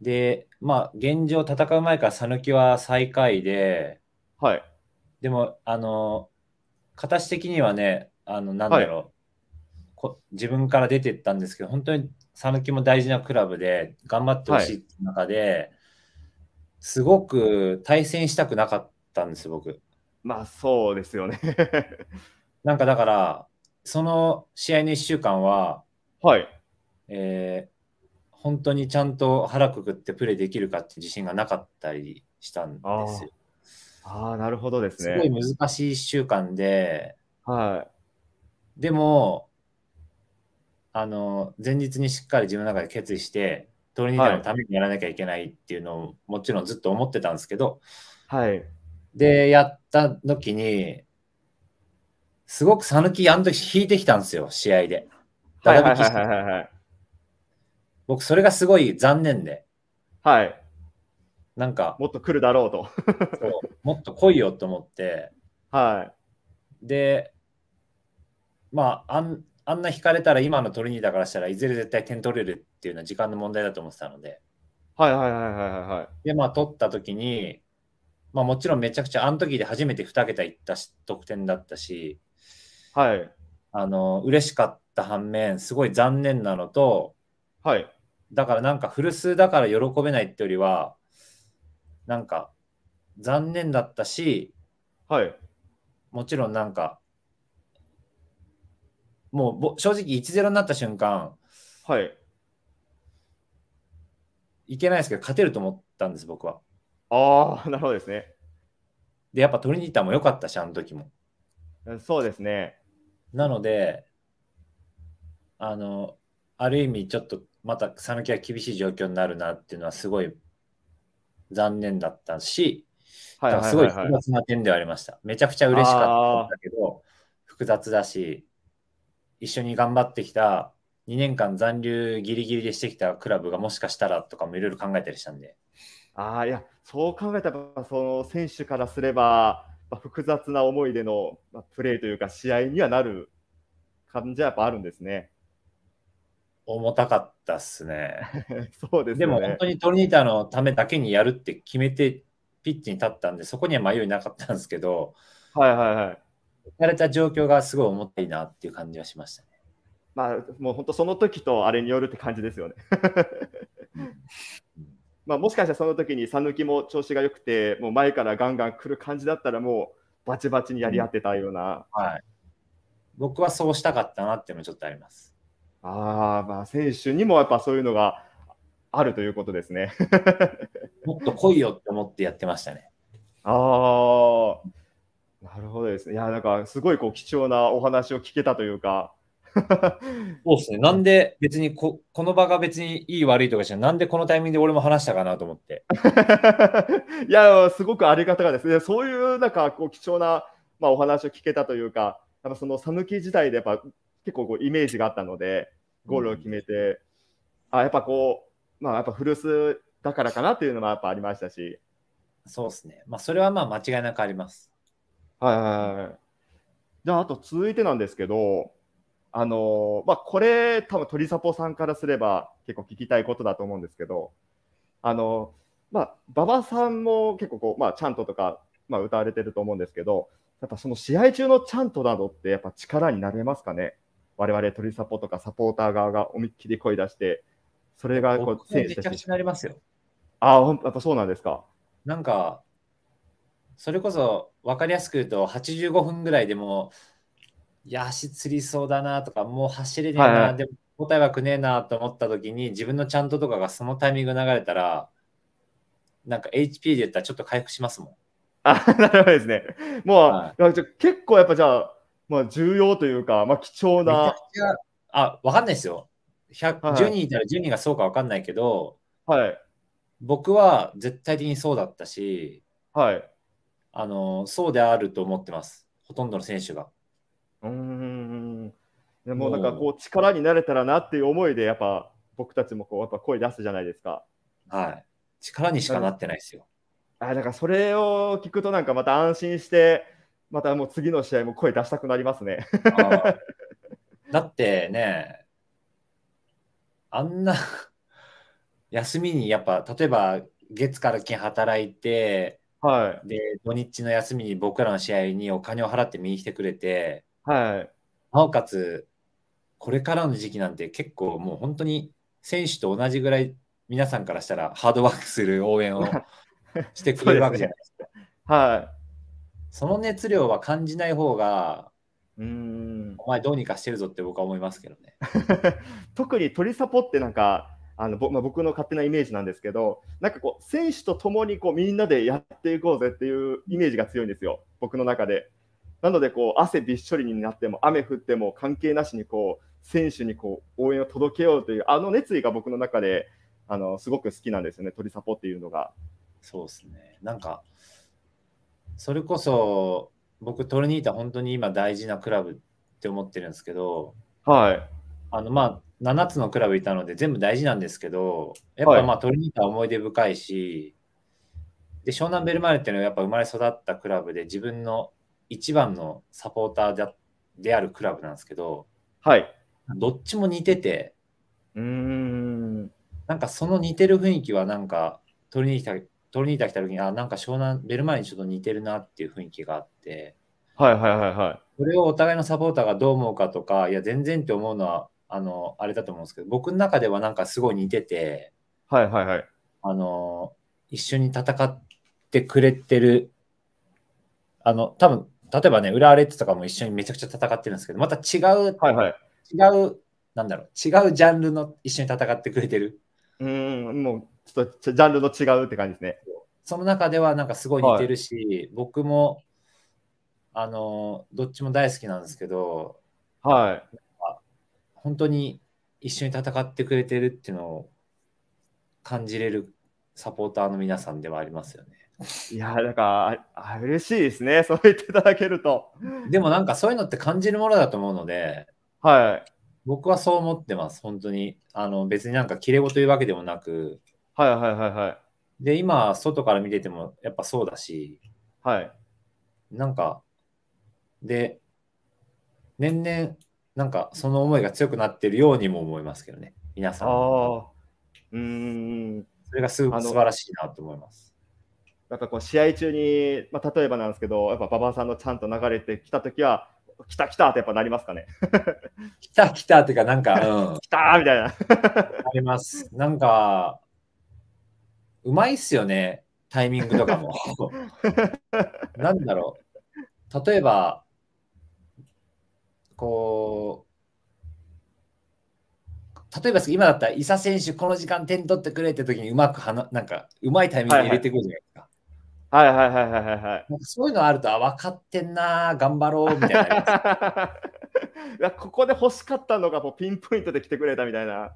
で、まあ、現状戦う前から讃岐は最下位で、はい。でも、あの、形的にはね、あの、なんだろう、はい、こ自分から出てったんですけど、本当に讃岐も大事なクラブで頑張ってほしいって中で、はい、すごく対戦したくなかったんですよ、僕。まあそうですよね [LAUGHS] なんかだから、その試合の1週間は、はい。えー、本当にちゃんと腹くくってプレーできるかって自信がなかったりしたんですよ。ああ、なるほどですね。すごい難しい1週間で、はい。でも、あの前日にしっかり自分の中で決意してトリニダのためにやらなきゃいけないっていうのをもちろんずっと思ってたんですけど、はい、でやった時にすごく讃岐あの時引いてきたんですよ試合で。僕それがすごい残念で。はい。なんか。もっと来るだろうとう。もっと来いよと思って。はい。で、まあ、あんあんな引かれたら今のトリニだからしたらいずれ絶対点取れるっていうのは時間の問題だと思ってたので。はいはいはいはいはい。で、まあ取った時に、まあもちろんめちゃくちゃあの時で初めて2桁いったし得点だったし、はい。あの、嬉しかった反面、すごい残念なのと、はい。だからなんか古数だから喜べないってよりは、なんか残念だったし、はい。もちろんなんかもう正直1-0になった瞬間、はい。いけないですけど、勝てると思ったんです、僕は。ああ、なるほどですね。で、やっぱトリニータも良かったし、あの時も。そうですね。なので、あの、ある意味、ちょっとまた讃岐は厳しい状況になるなっていうのは、すごい残念だったし、はい、すごい複雑な点ではありました。めちゃくちゃ嬉しかったんだけど、複雑だし、一緒に頑張ってきた2年間残留ギリギリでしてきたクラブがもしかしたらとかもいろいろ考えたりしたんで。ああ、いや、そう考えたら、その選手からすれば、まあ、複雑な思いでの、まあ、プレーというか、試合にはなる感じはやっぱあるんですね。重たかったっすね。[LAUGHS] そうです、ね、でも本当にトリニータのためだけにやるって決めてピッチに立ったんで、そこには迷いなかったんですけど、はいはいはい。置かれた状況がすごい思っていいなっていう感じがしましたね。まあ、もう本当その時とあれによるって感じですよね。まあ、もしかしたらその時に讃岐も調子が良くて、もう前からガンガン来る感じだったら、もうバチバチにやり合ってたような。うん、はい、僕はそうしたかったなっていうのちょっとあります。あまあ、選手にもやっぱそういうのがあるということですね。[LAUGHS] もっと来いよって思ってやってましたね。ああ。なるほどですね。いや、なんかすごいこう貴重なお話を聞けたというか。[LAUGHS] そうですね。なんで別にここの場が別にいい悪いとかじゃなんでこのタイミングで俺も話したかなと思って。[LAUGHS] いや、すごくありがたかですね。そういうなんかこう貴重な、まあ、お話を聞けたというか、やっぱその讃岐時代でやっぱ結構こうイメージがあったので、ゴールを決めて、うん、あやっぱこう、まあ、やっぱ古巣だからかなというのもやっぱありましたし。そうですね。まあ、それはまあ間違いなくあります。はいはいはい。じゃあ、あと続いてなんですけど、あのー、まあ、これ、多分鳥サポさんからすれば結構聞きたいことだと思うんですけど、あのー、まあ、馬場さんも結構こう、まあ、ちゃんととか、まあ、歌われてると思うんですけど、やっぱその試合中のちゃんとなどって、やっぱ力になれますかね、我々鳥サポとかサポーター側が思いっきり声出して、それがこう選手たちに。めちゃくちゃなりますよ。ああ、やっぱそうなんですか。なんか、それこそ分かりやすく言うと85分ぐらいでもいや足つりそうだなとかもう走れねえな、はいはい、でも答えはくねえなと思った時に自分のちゃんととかがそのタイミング流れたらなんか HP で言ったらちょっと回復しますもん。あ [LAUGHS] なるほどですね。もう、はい、結構やっぱじゃあ、まあ、重要というか、まあ、貴重な。あ分かんないですよ。10人いたら10人がそうか分かんないけど、はい、僕は絶対的にそうだったし、はい、あのそうであると思ってます、ほとんどの選手が。うんでもなんかこう力になれたらなっていう思いで、やっぱ僕たちもこうやっぱ声出すじゃないですか。はい、力にしかなってないですよ。あだからそれを聞くと、なんかまた安心して、またもう次の試合も声出したくなりますね。だってね、あんな休みにやっぱ、例えば月から金働いて、はい。で、土日の休みに僕らの試合にお金を払って見に来てくれて、はい。なおかつ、これからの時期なんて結構もう本当に選手と同じぐらい皆さんからしたらハードワークする応援を [LAUGHS] してくれるわけじゃないですか。はい。その熱量は感じない方が、うん、お前どうにかしてるぞって僕は思いますけどね。[LAUGHS] 特に鳥サポってなんか、あのまあ、僕の勝手なイメージなんですけど、なんかこう、選手と共にこうみんなでやっていこうぜっていうイメージが強いんですよ、僕の中で。なのでこう、汗びっしょりになっても、雨降っても関係なしにこう選手にこう応援を届けようという、あの熱意が僕の中であのすごく好きなんですよね、鳥サポっていうのが。そうですねなんかそれこそ僕トルニータ本当に今大事なクラブって思ってるんですけど、はい、あのまあ7つのクラブいたので全部大事なんですけど、やっぱまあトリニータは思い出深いし、で湘南ベルマーレっていうのはやっぱ生まれ育ったクラブで自分の一番のサポーターであるクラブなんですけど、はい、どっちも似てて、うんなんかその似てる雰囲気はなんかトリニータト来た時にあなんか湘南ベルマーレにちょっと似てるなっていう雰囲気があって。はいはいはいはい。それをお互いのサポーターがどう思うかとか、いや、全然って思うのはあの、あれだと思うんですけど、僕の中ではなんかすごい似てて、はいはいはい。あの、一緒に戦ってくれてる、あの、多分例えばね、浦和レッズとかも一緒にめちゃくちゃ戦ってるんですけど、また違う、はいはい、違う、なんだろう、違うジャンルの一緒に戦ってくれてる。うん、もう、ちょっとジャンルの違うって感じですね。その中では、なんかすごい似てるし、はい、僕も、あの、どっちも大好きなんですけど、はい。本当に一緒に戦ってくれてるっていうのを感じれるサポーターの皆さんではありますよね。いやだから嬉しいですね [LAUGHS] そう言っていただけると。でもなんかそういうのって感じるものだと思うので、はい、僕はそう思ってます本当にあの別になんか切れ事というわけでもなく。はいはいはいはい。で今外から見ててもやっぱそうだし、はい、なんかで年々なんかその思いが強くなってるようにも思いますけどね、皆さん。あうんそれがす素晴らしいなと思います。なんかこう試合中に、まあ、例えばなんですけど、やっぱ馬場さんのちゃんと流れてきたときは、来た来たってやっぱなりますかね。[LAUGHS] 来た来たっていうか、なんか、うん、来たみたいな。あります。なんか、うまいっすよね、タイミングとかも。[LAUGHS] なんだろう。例えば、こう、例えば今だったら、伊佐選手、この時間点取ってくれって時にうまくはな、なんか、うまいタイミングで入れてくるじゃないですか。はいはいはいはいはい、はい。そういうのあると、あ、分かってんな、頑張ろうみたいな。[LAUGHS] いやここで欲しかったのがもうピンポイントで来てくれたみたいな。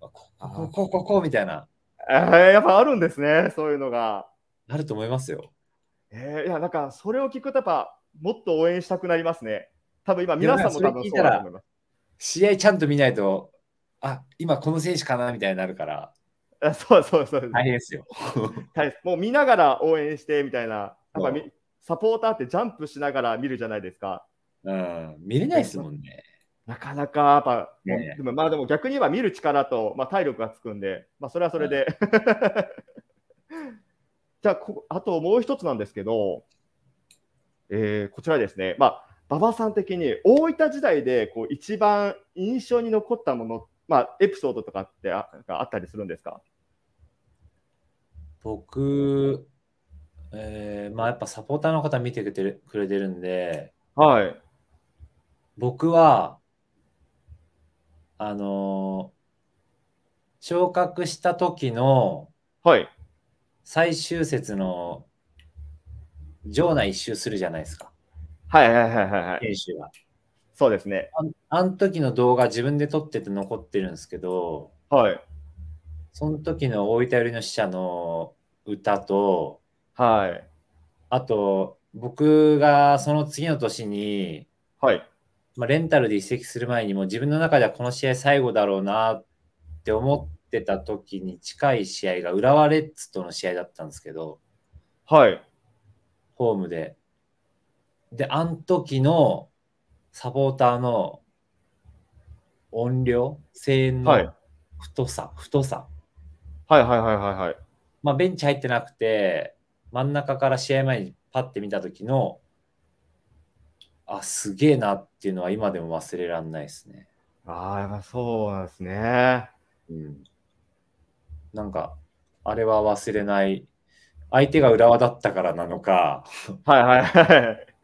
こここここみたいな。えー、やっぱあるんですね、そういうのが。なると思いますよ。えー、いや、なんかそれを聞くと、やっぱもっと応援したくなりますね。多分今、皆さんも多分そうだと思います。試合ちゃんと見ないと、あ今この選手かなみたいになるから。あそうそうそう。大変ですよ。もう見ながら応援してみたいな。なんかサポーターってジャンプしながら見るじゃないですか。うん、見れないですもんね。なかなか、やっぱ、ね、でもまあでも逆に言えば見る力と、まあ、体力がつくんで、まあそれはそれで。うん、[LAUGHS] じゃああともう一つなんですけど、えー、こちらですね、まあ、馬場さん的に大分時代でこう一番印象に残ったもの、まあ、エピソードとかってああったりするんですか僕、えーまあ、やっぱサポーターの方見てくれてくれてるんで、はい、僕はあのー、昇格した時の、はい、最終節の場内一周するじゃないですか。はいはいはいはい、はい。選手が。そうですね。ああの時の動画自分で撮ってて残ってるんですけど、はい。その時の大分寄りの死者の歌と、はい。あと、僕がその次の年に、はい。まあ、レンタルで移籍する前にも自分の中ではこの試合最後だろうなって思ってた時に近い試合が浦和レッズとの試合だったんですけど、はい。ホームで。で、あの時のサポーターの音量、声援の太さ、はい、太さ。はいはいはいはいはい。まあ、ベンチ入ってなくて、真ん中から試合前にパッて見た時の、あ、すげえなっていうのは今でも忘れられないですね。ああ、そうなんですね。うん。なんか、あれは忘れない。相手が浦和だったからなのか。はいはいはい。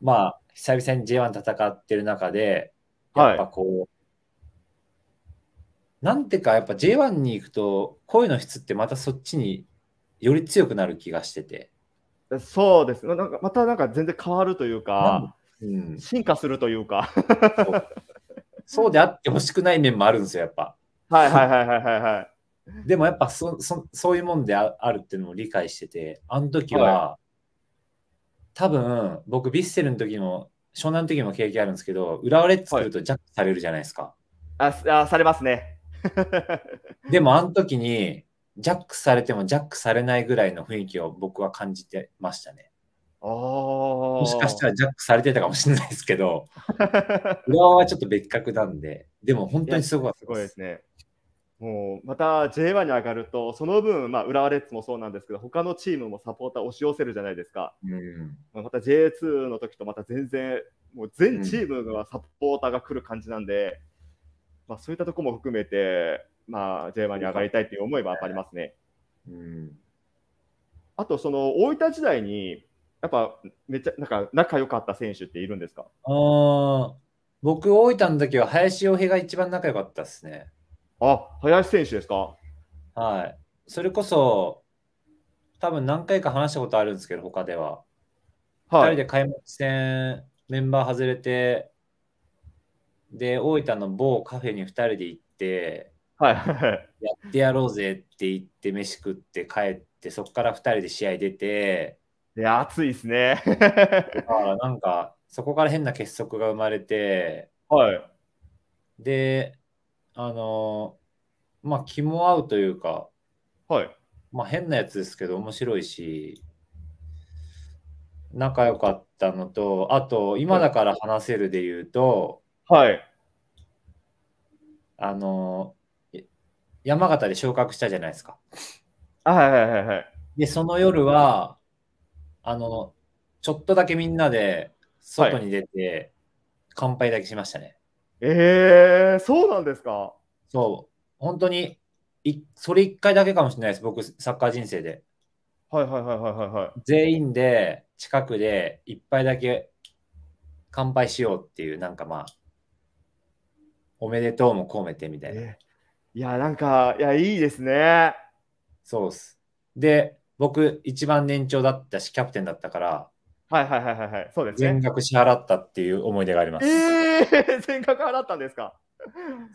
まあ、久々に J1 戦ってる中で、やっぱこう、はい、なんてか、やっぱ J1 に行くと、声の質ってまたそっちにより強くなる気がしてて。そうです。なんかまたなんか全然変わるというか、うん、進化するというかそう。そうであってほしくない面もあるんですよ、やっぱ。はいはいはいはいはい、はい。でもやっぱそそそういうもんであるっていうのも理解してて、あの時は、は多分僕、ヴィッセルの時も、湘南の時も経験あるんですけど、浦和レッズ来るとジャックされるじゃないですか。はい、ああ、されますね。[LAUGHS] [LAUGHS] でも、あの時に、ジャックされてもジャックされないぐらいの雰囲気を僕は感じてましたね。もしかしたらジャックされてたかもしれないですけど、[LAUGHS] 浦和はちょっと別格なんで、でも本当にすごいすごいですね。もうまた J1 に上がると、その分、まあ、浦和レッズもそうなんですけど、他のチームもサポーター押し寄せるじゃないですか、うん、また J2 の時とまた全然、もう全チームがサポーターが来る感じなんで、うん、まあ、そういったところも含めて、まあ、J1 に上がりたいという思いはありますね。うん、あと、その大分時代に、やっぱめっちゃなんか仲良かった選手っているんですかあ僕、大分の時は林洋平が一番仲良かったですね。あ、林選手ですか。はい。それこそ、多分何回か話したことあるんですけど、他では。はい、2人で開幕戦、メンバー外れて、で、大分の某カフェに2人で行って、はい、やってやろうぜって言って、飯食って帰って、そこから2人で試合出て、いや、暑いですね。だ [LAUGHS] なんか、そこから変な結束が生まれて、はい。で、あのーまあ、気も合うというか、はい。まあ、変なやつですけど、面白いし、仲良かったのと、あと、今だから話せるで言うと、はい。あのー山形で昇格したじゃないですか。あはいはいはいはい。で、その夜は、あの、ちょっとだけみんなで、外に出て、乾杯だけしましたね。えー、そうなんですかそう。本当にい、それ1回だけかもしれないです、僕、サッカー人生で。はいはいはいはいはい、はい。全員で、近くで1杯だけ乾杯しようっていう、なんかまあ、おめでとうも込めてみたいな。えー、いや、なんか、いや、いいですね。そうっす。で、僕、一番年長だったし、キャプテンだったから、はいはいはいはい、そうですね。全額支払ったっていう思い出があります。えー、[LAUGHS] 全額払ったんですか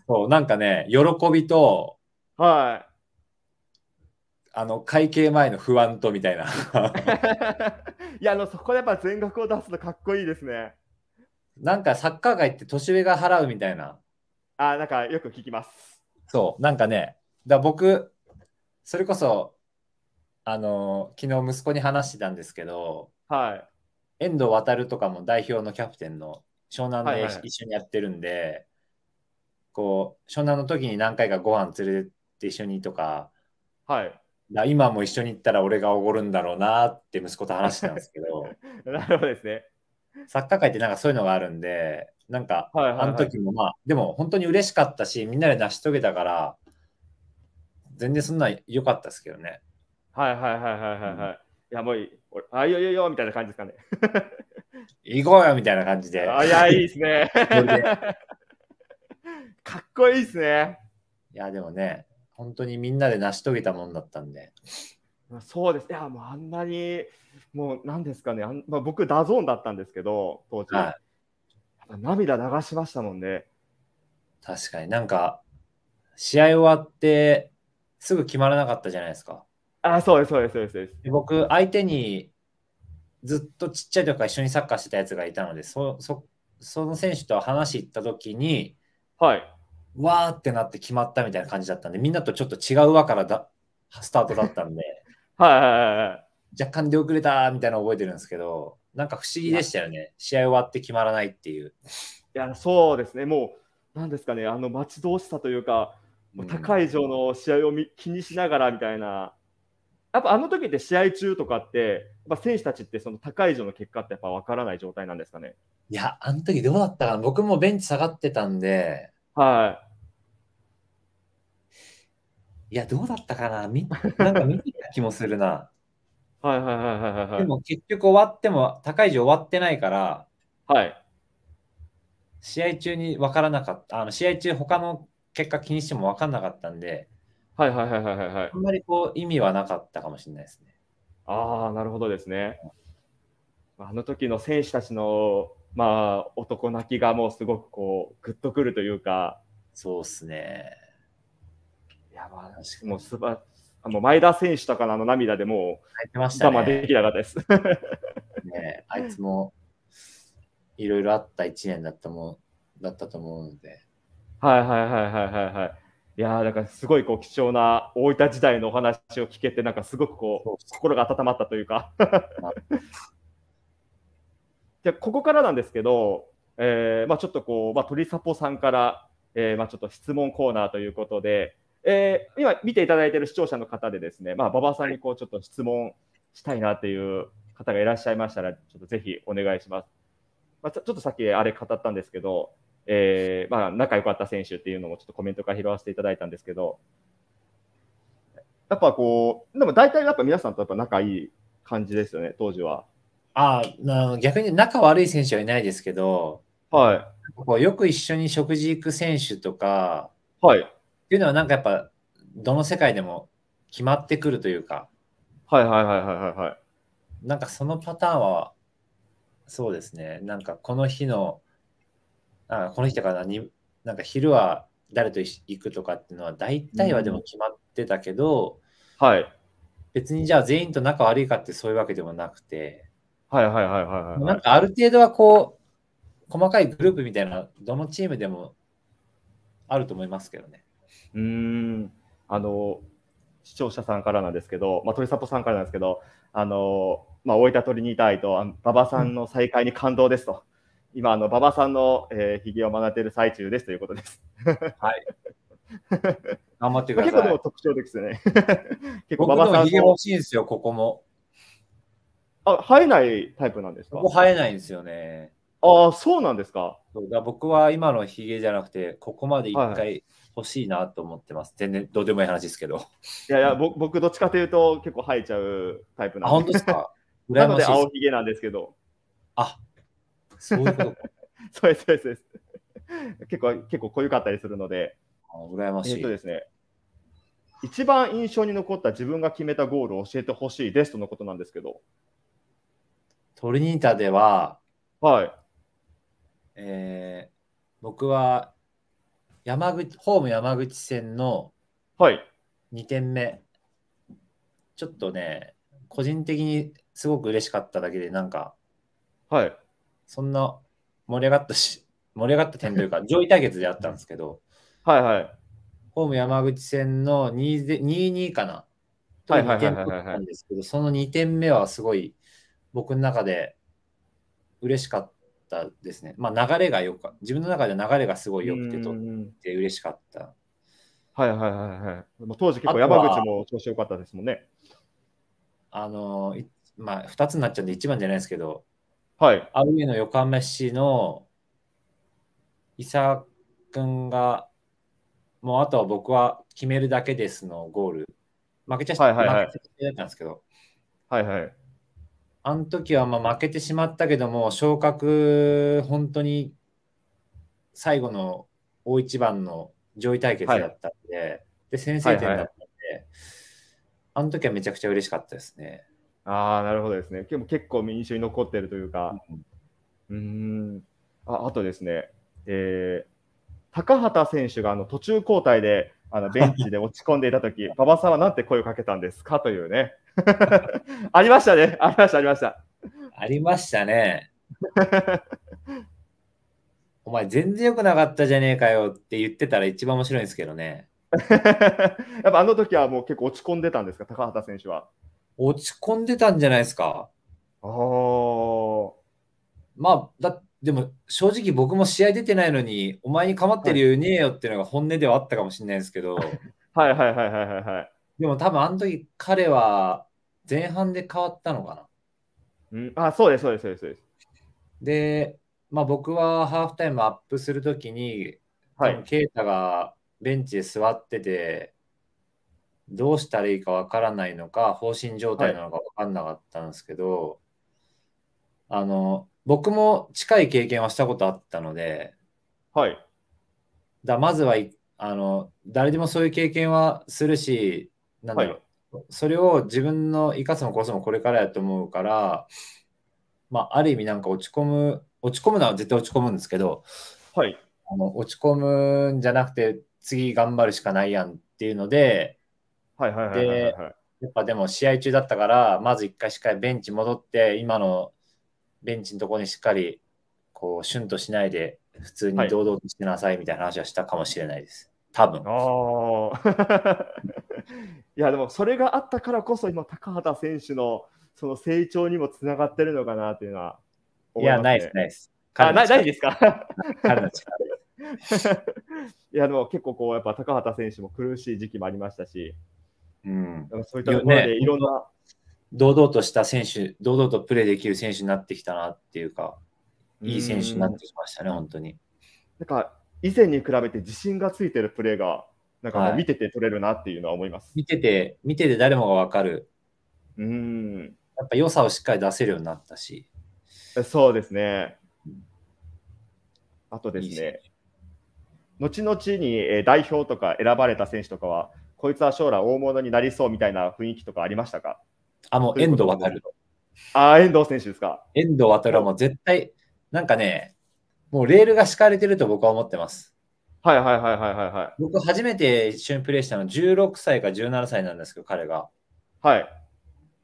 そう、なんかね、喜びと、はい。あの、会計前の不安とみたいな。[LAUGHS] いや、あの、そこでやっぱ全額を出すとかっこいいですね。なんかサッカー界って年上が払うみたいな。あ、なんかよく聞きます。そう、なんかね、だ僕、それこそ、あの、昨日息子に話してたんですけど、はい。遠藤航とかも代表のキャプテンの湘南で一緒にやってるんで、はいはいこう湘南の時に何回かご飯連れてって一緒にとか、はい、だ今も一緒に行ったら俺がおごるんだろうなって息子と話してたんですけど [LAUGHS] なるほどですね作家界ってなんかそういうのがあるんでなんか、はいはいはい、あの時もまあでも本当に嬉しかったしみんなで成し遂げたから全然そんな良かったですけどねはいはいはいはいはいはい、うん、いやもうあ、いよいよよみたいな感じですかね。行こうよみたいな感じで。あいや、いいですね。[LAUGHS] かっこいいですね。いや、でもね、本当にみんなで成し遂げたもんだったんで。そうです。いや、もうあんなに、もう何ですかね、あんまあ、僕、ダゾーンだったんですけど、当時。はい、涙流しましたもんね。確かになんか、試合終わってすぐ決まらなかったじゃないですか。あ、そうです、そうです、そうです。僕、相手にずっとちっちゃい時から一緒にサッカーしてたやつがいたので、そそその選手と話行った時に、はい。わーってなって決まったみたいな感じだったんで、みんなとちょっと違う輪からだスタートだったんで、[LAUGHS] はいはいはいはい。若干出遅れたみたいなの覚えてるんですけど、なんか不思議でしたよね。試合終わって決まらないっていう。いや、そうですね。もう、なんですかね、あの待ち遠しさというか、もう高い上の試合を、気にしながらみたいな。やっぱあの時って試合中とかって、やっぱ選手たちってその高い以上の結果ってやっぱ分からない状態なんですかね。いや、あの時どうだったかな、僕もベンチ下がってたんで、はい。いや、どうだったかな、みなんか見てた気もするな。[LAUGHS] はいはいはいはいはい。でも結局終わっても、高い以上終わってないから、はい。試合中に分からなかった、あの試合中、他の結果気にしても分からなかったんで、はいはいはいはいはい。あんまりこう意味はなかったかもしれないですね。ああ、なるほどですね。あの時の選手たちの、まあ、男泣きがもうすごくこうグッとくるというか。そうっすね。いやまあ、もうすばあの前田選手とかのあの涙でもう我慢できなかったです。ねあいつもいろいろあった1年だったもだったと思うので。はいはいはいはいはいはい。いやだからすごいこう貴重な大分時代のお話を聞けて、なんかすごくこう心が温まったというか [LAUGHS] じゃここからなんですけど、えーまあ、ちょっとこう、まあ、鳥サポさんから、えーまあ、ちょっと質問コーナーということで、えー、今見ていただいている視聴者の方でですね、まあ、馬場さんにこうちょっと質問したいなという方がいらっしゃいましたら、ちょっとぜひお願いします。まあ、ちょっとさっきあれ語ったんですけど、えー、まあ、仲良かった選手っていうのもちょっとコメントから拾わせていただいたんですけど、やっぱこう、でも大体やっぱ皆さんとやっぱ仲いい感じですよね、当時は。ああ、逆に仲悪い選手はいないですけど、はい。こうよく一緒に食事行く選手とか、はい。っていうのはなんかやっぱ、どの世界でも決まってくるというか。はいはいはいはいはいはい。なんかそのパターンは、そうですね。なんかこの日のあこの人ら何なんか昼は誰と行くとかっていうのは大体はでも決まってたけど、うん、はい別にじゃあ全員と仲悪いかってそういうわけでもなくてはいはいはいはい、はい、なんかある程度はこう細かいグループみたいなどのチームでもあると思いますけどねうんあの視聴者さんからなんですけど、まあ、鳥里さんからなんですけどあの、まあ、大分鳥にいたいと馬場さんの再会に感動ですと。うん今、あの、馬場さんの、えー、ヒを学んでいる最中ですということです。はい。[LAUGHS] 頑張ってください。結構でも特徴ですね。[LAUGHS] 結構馬場さん。ひげ欲しいんですよ、ここも。あ、生えないタイプなんですかここ生えないんですよね。ああ、そうなんですか。だ僕は今のひげじゃなくて、ここまで一回欲しいなと思ってます。はい、全然どうでもいい話ですけど。いやいや、僕どっちかというと結構生えちゃうタイプなんで。あ、本当ですか。[LAUGHS] なので青ひげなんですけど。あ、そういうことか。[LAUGHS] そうです、そうです。結構、結構濃ゆかったりするので。あ羨ましい。えっとですね、一番印象に残った自分が決めたゴールを教えてほしいですとのことなんですけど。トリニータでは、はい。えー、僕は山口、ホーム山口戦の2点目、はい、ちょっとね、個人的にすごく嬉しかっただけで、なんか、はい。そんな盛り上がったし、盛り上がった点というか、[LAUGHS] 上位対決であったんですけど、はいはい。ホーム山口戦の2-2かな。といはいったんですけど、その2点目はすごい僕の中で嬉しかったですね。まあ流れがよか自分の中で流れがすごい良くてとって嬉しかった。はいはいはいはい。当時結構山口も調子良かったですもんね。あの、まあ2つになっちゃうんで1番じゃないですけど、はい、アウェイの横浜市の伊佐君が、もうあとは僕は決めるだけですのゴール。負けちゃった、はいはいはい、負けちゃったんですけど。はいはい。あの時はまあ負けてしまったけども、昇格、本当に最後の大一番の上位対決だったんで、はい、で先制点だったんで、はいはい、あの時はめちゃくちゃ嬉しかったですね。ああ、なるほどですね。でも結構印象に残ってるというか。うん。ああとですね、えー、高畑選手があの途中交代であのベンチで落ち込んでいたとき、[LAUGHS] 馬場さんはなんて声をかけたんですかというね。[LAUGHS] ありましたね。ありました、ありました。ありましたね。[LAUGHS] お前、全然良くなかったじゃねえかよって言ってたら一番面白いんですけどね。やっぱあの時はもう結構落ち込んでたんですか、高畑選手は。落ち込んでたんじゃないですか。ああ。まあ、だでも正直僕も試合出てないのに、お前に構ってるよねえよっていうのが本音ではあったかもしれないですけど、[LAUGHS] はいはいはいはいはいはい。でも多分あの時彼は前半で変わったのかな。うん、あ、そうですそうですそうですそうです。で、まあ、僕はハーフタイムアップするときに、はい、ケイタがベンチで座ってて、どうしたらいいかわからないのか、放心状態なのかわかんなかったんですけど、はい、あの、僕も近い経験はしたことあったので、はい。だまずは、あの、誰でもそういう経験はするし、なんだろう、はい、それを自分の生かすもこそもこれからやと思うから、まあ、ある意味なんか落ち込む、落ち込むのは絶対落ち込むんですけど、はい。あの落ち込むんじゃなくて、次頑張るしかないやんっていうので、はいはいはいはい、はい、やっぱでも試合中だったから、まず一回しっかりベンチ戻って、今のベンチのところにしっかり、こう、シュンとしないで、普通に堂々としてなさいみたいな話はしたかもしれないです。はい、多分。ああ。[LAUGHS] いや、でもそれがあったからこそ、今、高畑選手のその成長にもつながってるのかなっていうのは、ね、いや、ないです、ないです。あなないですか [LAUGHS] [LAUGHS] いや、でも結構こう、やっぱ高畑選手も苦しい時期もありましたし、うん、かそういったところでいろんな、ね、堂々とした選手、堂々とプレーできる選手になってきたなっていうか、いい選手になってきましたね、本当に。なんか以前に比べて自信がついてるプレーが、なんか見てて取れるなっていうのは思います。はい、見てて、見てて誰もが分かる。うん。やっぱ良さをしっかり出せるようになったし。そうですね。あとですね、いい後々に代表とか選ばれた選手とかは、こいつは将来大物になりそうみたいな雰囲気とかありましたかあ、もう遠藤航。ああ、遠藤選手ですか。遠藤航はもう絶対、なんかね、もうレールが敷かれてると僕は思ってます。はいはいはいはいはい、はい。僕初めて一緒にプレイしたの16歳か17歳なんですけど、彼が。はい。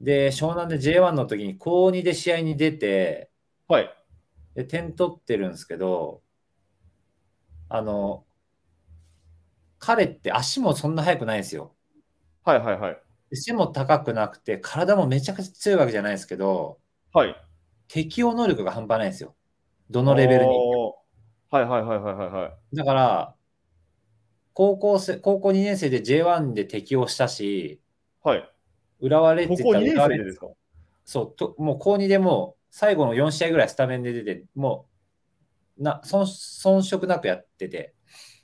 で、湘南で J1 の時に高2で試合に出て、はい。で、点取ってるんですけど、あの、彼って足もそんな速くないんですよ。はいはいはい。背も高くなくて、体もめちゃくちゃ強いわけじゃないですけど、はい。適応能力が半端ないんですよ。どのレベルに。はいはいはいはいはい。だから、高校生高校2年生で J1 で適応したし、はい。浦和レッズ高校2年生ですかそうと、もう高2でも最後の4試合ぐらいスタメンで出て、もうな遜色なくやってて。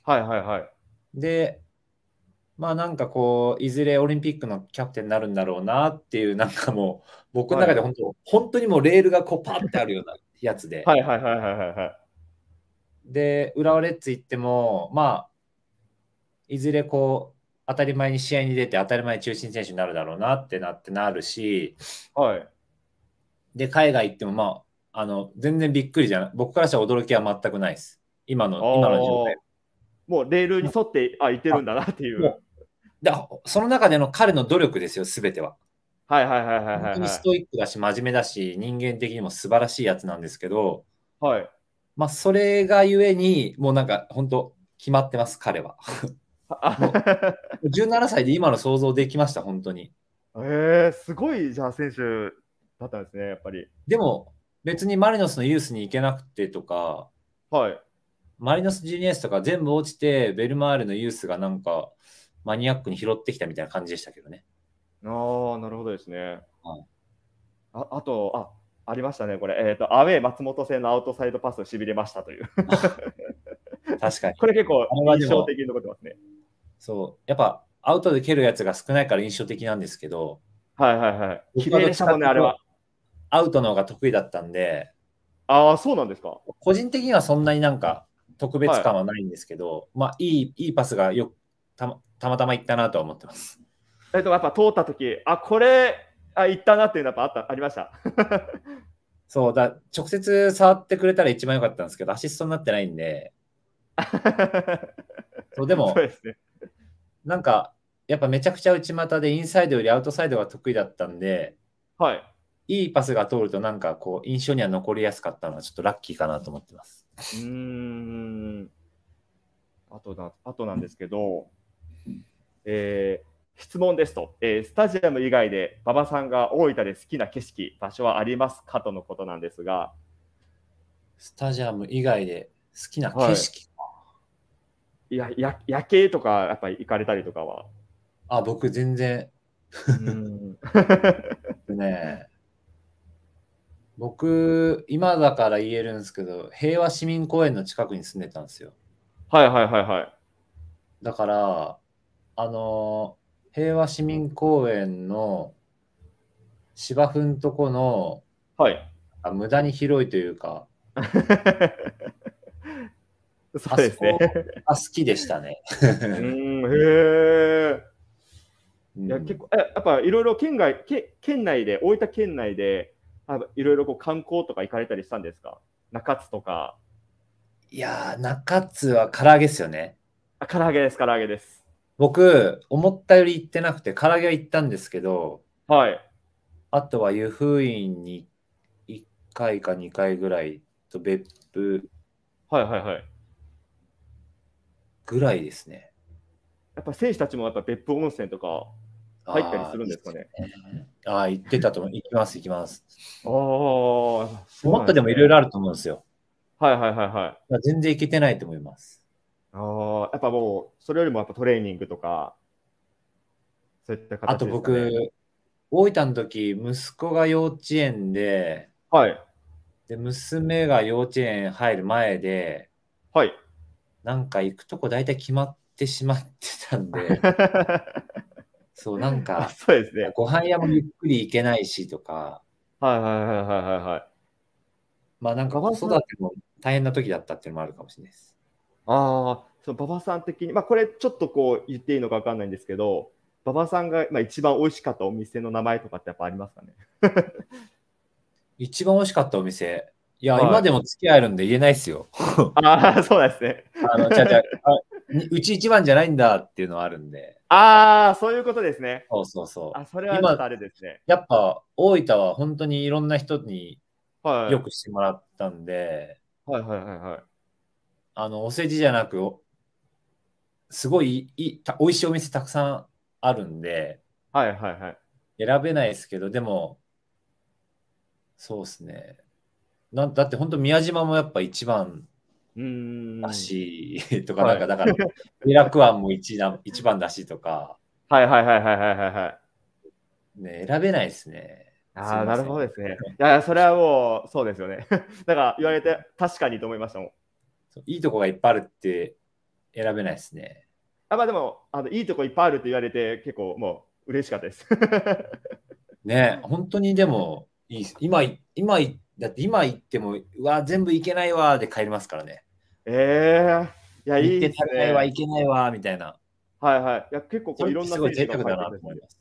はいはいはい。で、まあなんかこう、いずれオリンピックのキャプテンになるんだろうなっていう、なんかもう、僕の中で本当、はい、本当にもうレールがこうパってあるようなやつで。はいはいはいはいはい、はい。で、浦和レッズ行っても、まあ、いずれこう、当たり前に試合に出て、当たり前中心選手になるだろうなってなってなるし、はい。で、海外行っても、まあ、あの、全然びっくりじゃない。僕からしたら驚きは全くないです。今の、今の状態。もうレールに沿って、あ、いてるんだなっていう。だその中での彼の努力ですよ、すべては。はいはいはいはいはい、はい、本当にストイックだし、真面目だし、人間的にも素晴らしいやつなんですけど、はい。まあ、それがゆえに、もうなんか、本当決まってます、彼は。17 [LAUGHS] 歳で今の想像できました、本当に。えー、すごい、じゃあ、選手だったんですね、やっぱり。でも、別にマリノスのユースに行けなくてとか、はい。マリノス・ジュニアスとか全部落ちて、ベルマールのユースがなんか、マニアックに拾ってきたみたいな感じでしたけどね。ああ、なるほどですね。はい、ああと、あ、ありましたね、これ。えっ、ー、と、アウェー松本戦のアウトサイドパス、しびれましたという。[LAUGHS] 確かに。これ結構印象的に残ってますね。そう。やっぱ、アウトで蹴るやつが少ないから印象的なんですけど、はいはいはい。綺いでしたもんね、あれは。アウトの方が得意だったんで、ああ、そうなんですか。個人的にはそんなになんか、特別感はないんですけど、はい、まあ、いい、いいパスがよたまたまたまいったなとは思ってます。えっと、やっぱ通った時、あ、これ、あ、いったなっていうのはやっぱあった、ありました。[LAUGHS] そうだ、直接触ってくれたら一番良かったんですけど、アシストになってないんで。[LAUGHS] そうでもそうです、ね、なんか、やっぱめちゃくちゃ内股でインサイドよりアウトサイドが得意だったんで、はい、いいパスが通ると、なんかこう、印象には残りやすかったのは、ちょっとラッキーかなと思ってます。うん。あとだ、あとなんですけど、えー、質問ですと、えー、スタジアム以外で馬場さんが大分で好きな景色、場所はありますかとのことなんですが。スタジアム以外で好きな景色、はい、いやや夜景とか、やっぱり行かれたりとかはあ、僕全然。[LAUGHS] ねえ。僕、今だから言えるんですけど、平和市民公園の近くに住んでたんですよ。はいはいはいはい。だから、あの、平和市民公園の芝生んとこの、はい。無駄に広いというか、[LAUGHS] そうですね。あ好きでしたね。うんへえ。いや結構やっぱいろいろ県外け県内で大分県内でいろいろこう観光とか行かれたりしたんですか中津とか。いやー、中津は唐揚げですよね。唐揚げです、唐揚げです。僕、思ったより行ってなくて、唐揚げは行ったんですけど、はい。あとは湯布院に1回か2回ぐらいと別府。はいはいはい。ぐらいですね。やっぱ選手たちもやっぱ別府温泉とか入ったりするんですかね。ああ、行ってたと思う。行きます、行きます。ああ、もっとでもいろいろあると思うんですよ。はいはいはいはい。全然行けてないと思います。ああ、やっぱもう、それよりもやっぱトレーニングとか、そういった形、ね、あと僕、大分の時、息子が幼稚園で、はい。で、娘が幼稚園入る前で、はい。なんか行くとこ大体決まってしまってたんで、[LAUGHS] そう、なんか、[LAUGHS] そうですね。ご飯屋もゆっくり行けないしとか、はいはいはいはいはいはい。まあなんか子育ても大変な時だったっていうのもあるかもしれないです。ああ、そう、馬場さん的に、まあこれちょっとこう言っていいのか分かんないんですけど、馬場さんが、まあ、一番美味しかったお店の名前とかってやっぱありますかね一番美味しかったお店。いや、はい、今でも付き合えるんで言えないですよ。[LAUGHS] ああ、そうなんですね。あの、じゃじゃうち一番じゃないんだっていうのはあるんで。ああ、そういうことですね。そうそうそう。あ、それはあれですね。やっぱ大分は本当にいろんな人にはいよくしてもらったんで、はいはいはいはい。あの、お世辞じゃなく、すごいいいた美味しいお店たくさんあるんで、はいはいはい。選べないですけど、でも、そうですね。なんだって本当宮島もやっぱ一番だし、[LAUGHS] とか、なんか、だから、ミラクアンも [LAUGHS] 一番だしとか。はいはいはいはいはいはい、ね、選べないですね。ああ、なるほどですね。いや、それはもう、そうですよね。だ [LAUGHS] から、言われて、確かにと思いましたもん。いいとこがいっぱいあるって選べないですね。あまあでもあの、いいとこいっぱいあるって言われて、結構もう嬉しかったです。ね本当にでもいい今、今、だって今行っても、うわ、全部行けないわで帰りますからね。ええー、いや、いいですね。はいけないわ、みたいな。はいはい。いや、結構こういろんな贅沢だなと思います。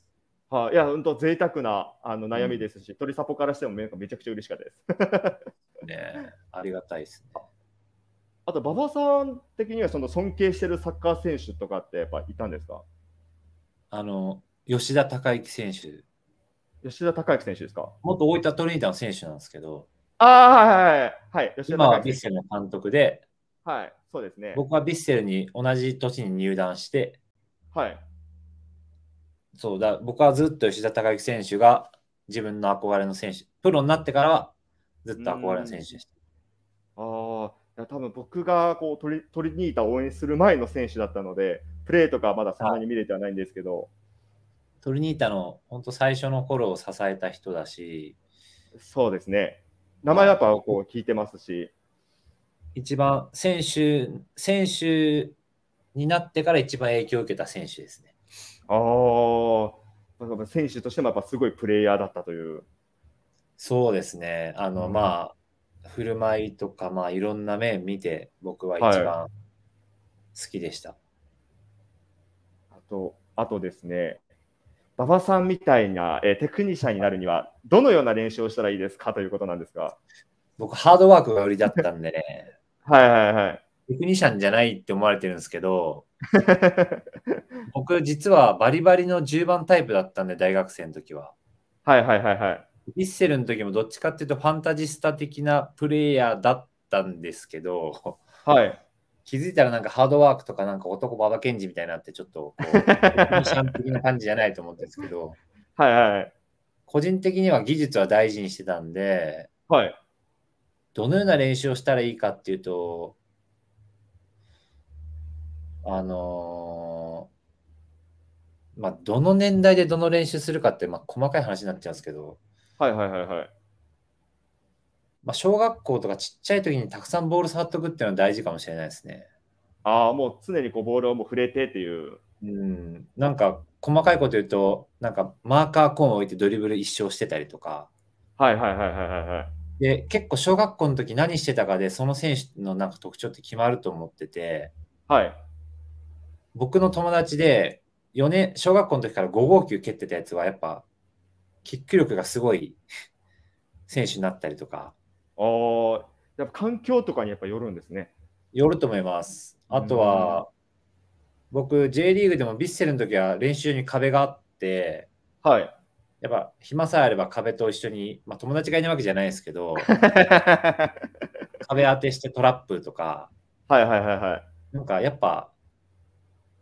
はい、いや、本当贅沢なあの悩みですし、うん、鳥サポからしてもめちゃくちゃ嬉しかったです。[LAUGHS] ねありがたいですね。あと、馬場さん的にはその尊敬してるサッカー選手とかってやっぱいたんですかあの、吉田孝之選手。吉田孝之選手ですか元大分トリニダの選手なんですけど、ああ、はいはいはい。はい、吉田今は選手ッセの監督で、はい、そうですね。僕はヴィッセルに同じ年に入団して、はい。そうだ、僕はずっと吉田隆之選手が自分の憧れの選手、プロになってからはずっと憧れの選手でした。ああ、多分僕がこうトリトリニータを応援する前の選手だったので、プレーとかまだそんなに見れてはないんですけど。トリニータの本当最初の頃を支えた人だし、そうですね。名前やっぱこう聞いてますし。一番選手、選手になってから一番影響を受けた選手ですね。ああ、選手としてもやっぱすごいプレイヤーだったという。そうですね。あの、うん、まあ、振る舞いとか、まあ、いろんな面見て、僕は一番好きでした。はい、あと、あとですね、馬場さんみたいな、えテクニシャンになるには、どのような練習をしたらいいですかということなんですが。僕、ハードワークが売りだったんでね。はいはいはい。テクニシャンじゃないって思われてるんですけど、[LAUGHS] 僕実はバリバリの10番タイプだったんで、大学生の時は。はいはいはいはい。ヴィッセルの時もどっちかっていうとファンタジスタ的なプレイヤーだったんですけど、はい。気づいたらなんかハードワークとかなんか男馬場検事みたいになってちょっとこう、シャン的な感じじゃないと思ったんですけど、はいはい。個人的には技術は大事にしてたんで、はい。どのような練習をしたらいいかっていうと、あのー、まあ、どの年代でどの練習するかって、まあ、細かい話になっちゃうんですけど、はいはいはいはい。まあ、小学校とかちっちゃい時にたくさんボール触っとくっていうのは大事かもしれないですね。ああ、もう常にこうボールをもう触れてっていう。うん、なんか細かいこと言うと、なんかマーカーコーンを置いてドリブル一生してたりとか。はいはいはいはいはい、はい。で、結構小学校の時何してたかで、その選手のなんか特徴って決まると思ってて、はい。僕の友達で、4年、小学校の時から5号球蹴ってたやつは、やっぱ、キック力がすごい選手になったりとか。あやっぱ環境とかにやっぱよるんですね。よると思います。あとは、僕、J リーグでもヴィッセルの時は練習に壁があって、はい。やっぱ暇さえあれば壁と一緒に、まあ、友達がいないわけじゃないですけど [LAUGHS] 壁当てしてトラップとかはいはいはいはいなんかやっぱ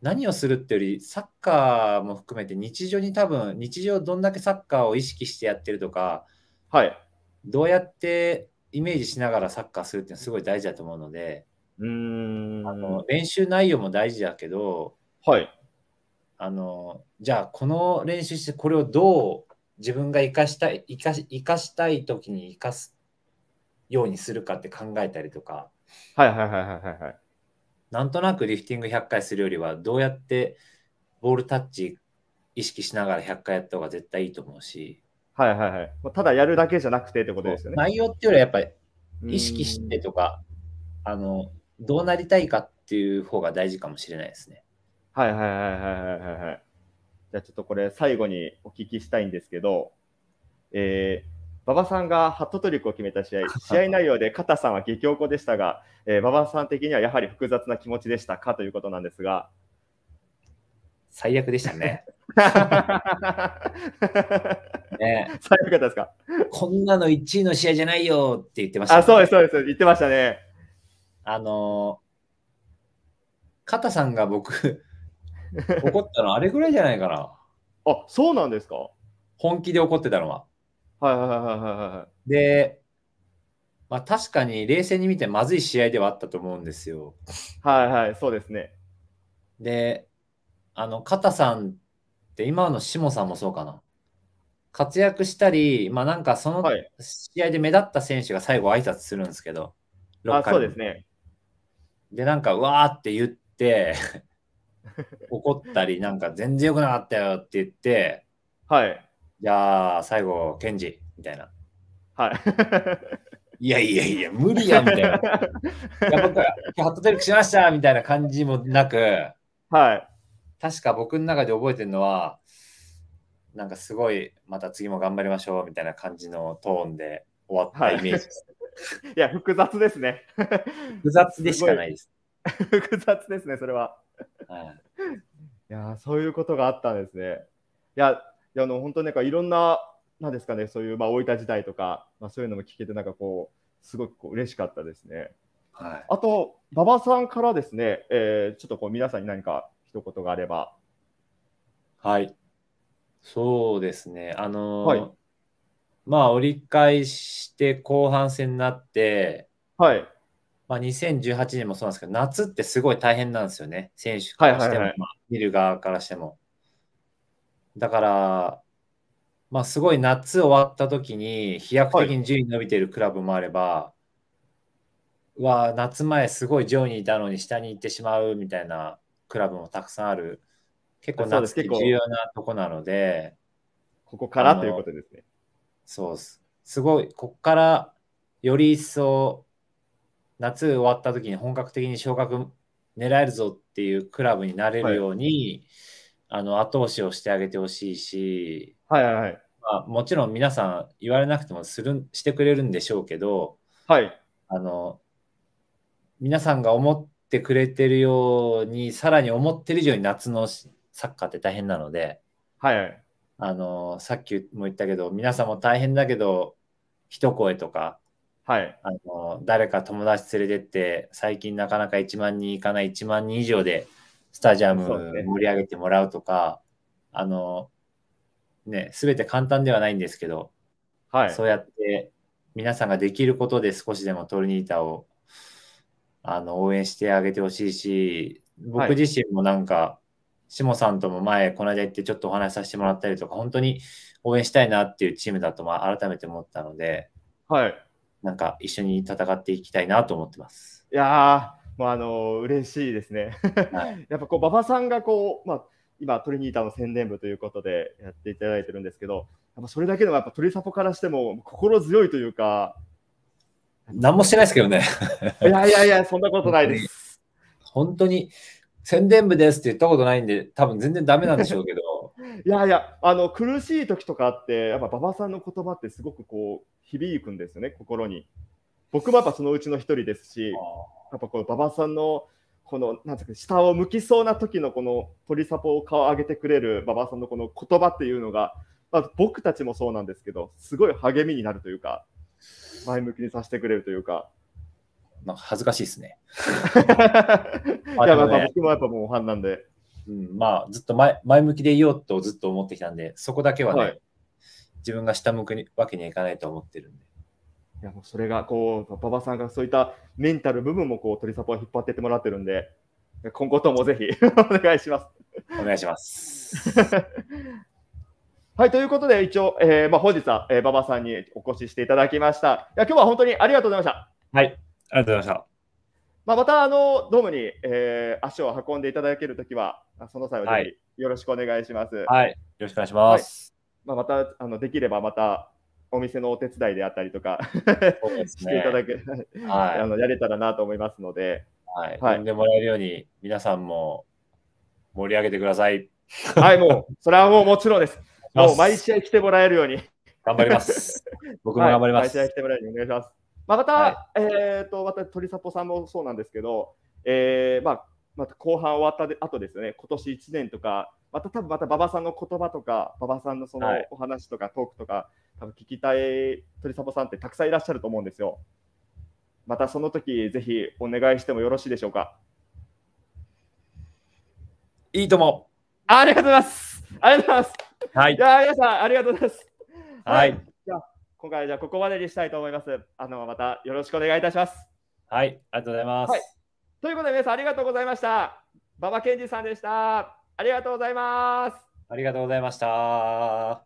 何をするってよりサッカーも含めて日常に多分日常どんだけサッカーを意識してやってるとか、はい、どうやってイメージしながらサッカーするってすごい大事だと思うのでうんあの練習内容も大事だけど、はい、あのじゃあこの練習してこれをどう自分が生かしたい生かし生かしたい時に生かすようにするかって考えたりとかはいはいはいはいはいなんとなくリフティング100回するよりはどうやってボールタッチ意識しながら100回やった方が絶対いいと思うしはいはいはいただやるだけじゃなくてってことですよね内容っていうよりはやっぱり意識してとかあのどうなりたいかっていう方が大事かもしれないですねはいはいはいはいはいはいじゃあちょっとこれ最後にお聞きしたいんですけど、えー、馬場さんがハットトリックを決めた試合、[LAUGHS] 試合内容で肩さんは激おこでしたが、えー、馬場さん的にはやはり複雑な気持ちでしたかということなんですが。最悪でしたね。[LAUGHS] ね最悪だったですかこんなの1位の試合じゃないよって言ってました、ね、あ、そうです、そうです。言ってましたね。あのー、肩さんが僕、[LAUGHS] 怒ったのあれぐらいじゃないかな。あ、そうなんですか本気で怒ってたのは。はいはいはいはいはい。で、まあ、確かに冷静に見てまずい試合ではあったと思うんですよ。はいはい、そうですね。で、あの、カタさんって今の下さんもそうかな。活躍したり、まあなんかその試合で目立った選手が最後挨拶するんですけど、はい、あそうですね。で、なんか、うわーって言って、怒ったり、なんか全然良くなかったよって言って、はい。じゃあ、最後、ケンジ、みたいな。はい。いやいやいや、無理や、みたいな。[LAUGHS] いや、僕、ハットトリックしました、みたいな感じもなく、はい。確か僕の中で覚えてるのは、なんかすごい、また次も頑張りましょう、みたいな感じのトーンで終わったイメージです。はい、いや、複雑ですね。複雑でしかないです。[LAUGHS] 複雑ですね、それは。いやそういうことがあったんですね。いや、いやあの本当になんかいろんな、なんですかね、そういうまあ大い立ち代とか、まあ、そういうのも聞けて、なんかこう、すごくこう嬉しかったですね。はい、あと、馬場さんからですね、えー、ちょっとこう皆さんに何か一言があれば。はい、そうですね、あのーはい、まあ、折り返して後半戦になって、はい、まあ、2018年もそうなんですけど、夏ってすごい大変なんですよね。選手からしても、はいはいはいまあ、見る側からしても。だから、まあ、すごい夏終わった時に飛躍的に順位伸びてるクラブもあれば、はい、わ夏前すごい上位にいたのに下に行ってしまうみたいなクラブもたくさんある。結構夏って重要なとこなので。ここからということですね。そうです。すごい、ここからより一層夏終わった時に本格的に昇格狙えるぞっていうクラブになれるように、はい、あの後押しをしてあげてほしいし、はいはいはいまあ、もちろん皆さん言われなくてもするしてくれるんでしょうけど、はい、あの皆さんが思ってくれてるようにさらに思ってる以上に夏のサッカーって大変なので、はい、はい、あのさっきも言ったけど皆さんも大変だけど一声とかはい、あの誰か友達連れてって最近なかなか1万人いかない1万人以上でスタジアム盛り上げてもらうとか、ね、あのね全て簡単ではないんですけど、はい、そうやって皆さんができることで少しでもトルニータをあの応援してあげてほしいし僕自身もなんか、はい、下さんとも前この間行ってちょっとお話しさせてもらったりとか本当に応援したいなっていうチームだと改めて思ったので。はいなんか一緒に戦っていきたいなと思ってます。いやもうあのー、嬉しいですね。はい、[LAUGHS] やっぱこう馬場さんがこう、まあ、今トリニータの宣伝部ということでやっていただいてるんですけど、やっぱそれだけでもやっぱトリサポからしても心強いというか。何もしてないですけどね。[LAUGHS] いやいやいや、そんなことないです。[LAUGHS] 本当に宣伝部ですって言ったことないんで、多分全然ダメなんでしょうけど、いやいや、あの苦しい時とかあって、やっぱ馬場さんの言葉ってすごくこう響くんですよね、心に。僕もやっぱそのうちの一人ですし、やっぱこの馬場さんのこのなんていうか下を向きそうな時のこの鳥サポを顔を上げてくれる馬場さんのこの言葉っていうのが、まあ、僕たちもそうなんですけど、すごい励みになるというか、前向きにさせてくれるというか。なんか恥ずかしい [LAUGHS] [LAUGHS] ですね。いや、まあ、僕もやっぱもうファンなんで。うん、まあ、ずっと前前向きでいようとずっと思ってきたんで、そこだけはね、はい、自分が下向くわけにはいかないと思ってるんで。いやもうそれがこう馬場さんがそういったメンタル部分もこう鳥サポを引っ張ってってもらってるんで今後ともぜひ [LAUGHS] お願いします。お願いします。[LAUGHS] はい、ということで、一応、えー、まあ、本日は、えー、馬場さんにお越ししていただきました。いや今日は本当にありがとうございました。はい、ありがとうございました。まあ、またあのドームに、えー、足を運んでいただけるときは、その際はぜひよろしくお願いします。はい、はい、よろしくお願いします。はい、まあ、またあのできればまたお店のお手伝いであったりとかね、していただく、はい、あのやれたらなと思いますので、はい、はい、んでもらえるように皆さんも盛り上げてください。はい、もうそれはもうもちろんです。もう毎試合来てもらえるように頑張ります。僕も頑張ります。毎試合来てもらえるようにお願いします。まあ、また、はい、えっ、ー、と、また鳥里さんもそうなんですけど、えー、まあ、また後半終わったで後ですね、今年一年とか、また多分また馬場さんの言葉とか、馬場さんのそのお話とか、トークとか、はい、多分聞きたい鳥里さんってたくさんいらっしゃると思うんですよ。またその時ぜひお願いしてもよろしいでしょうか。いいとも。ありがとうございます。ありがとうございます。はい。じゃあ皆さんありがとうございます。はい今回じゃここまでにしたいと思います。あのまたよろしくお願いいたします。はい、ありがとうございます。はい、ということで皆さんありがとうございました。馬場健二さんでした。ありがとうございます。ありがとうございました。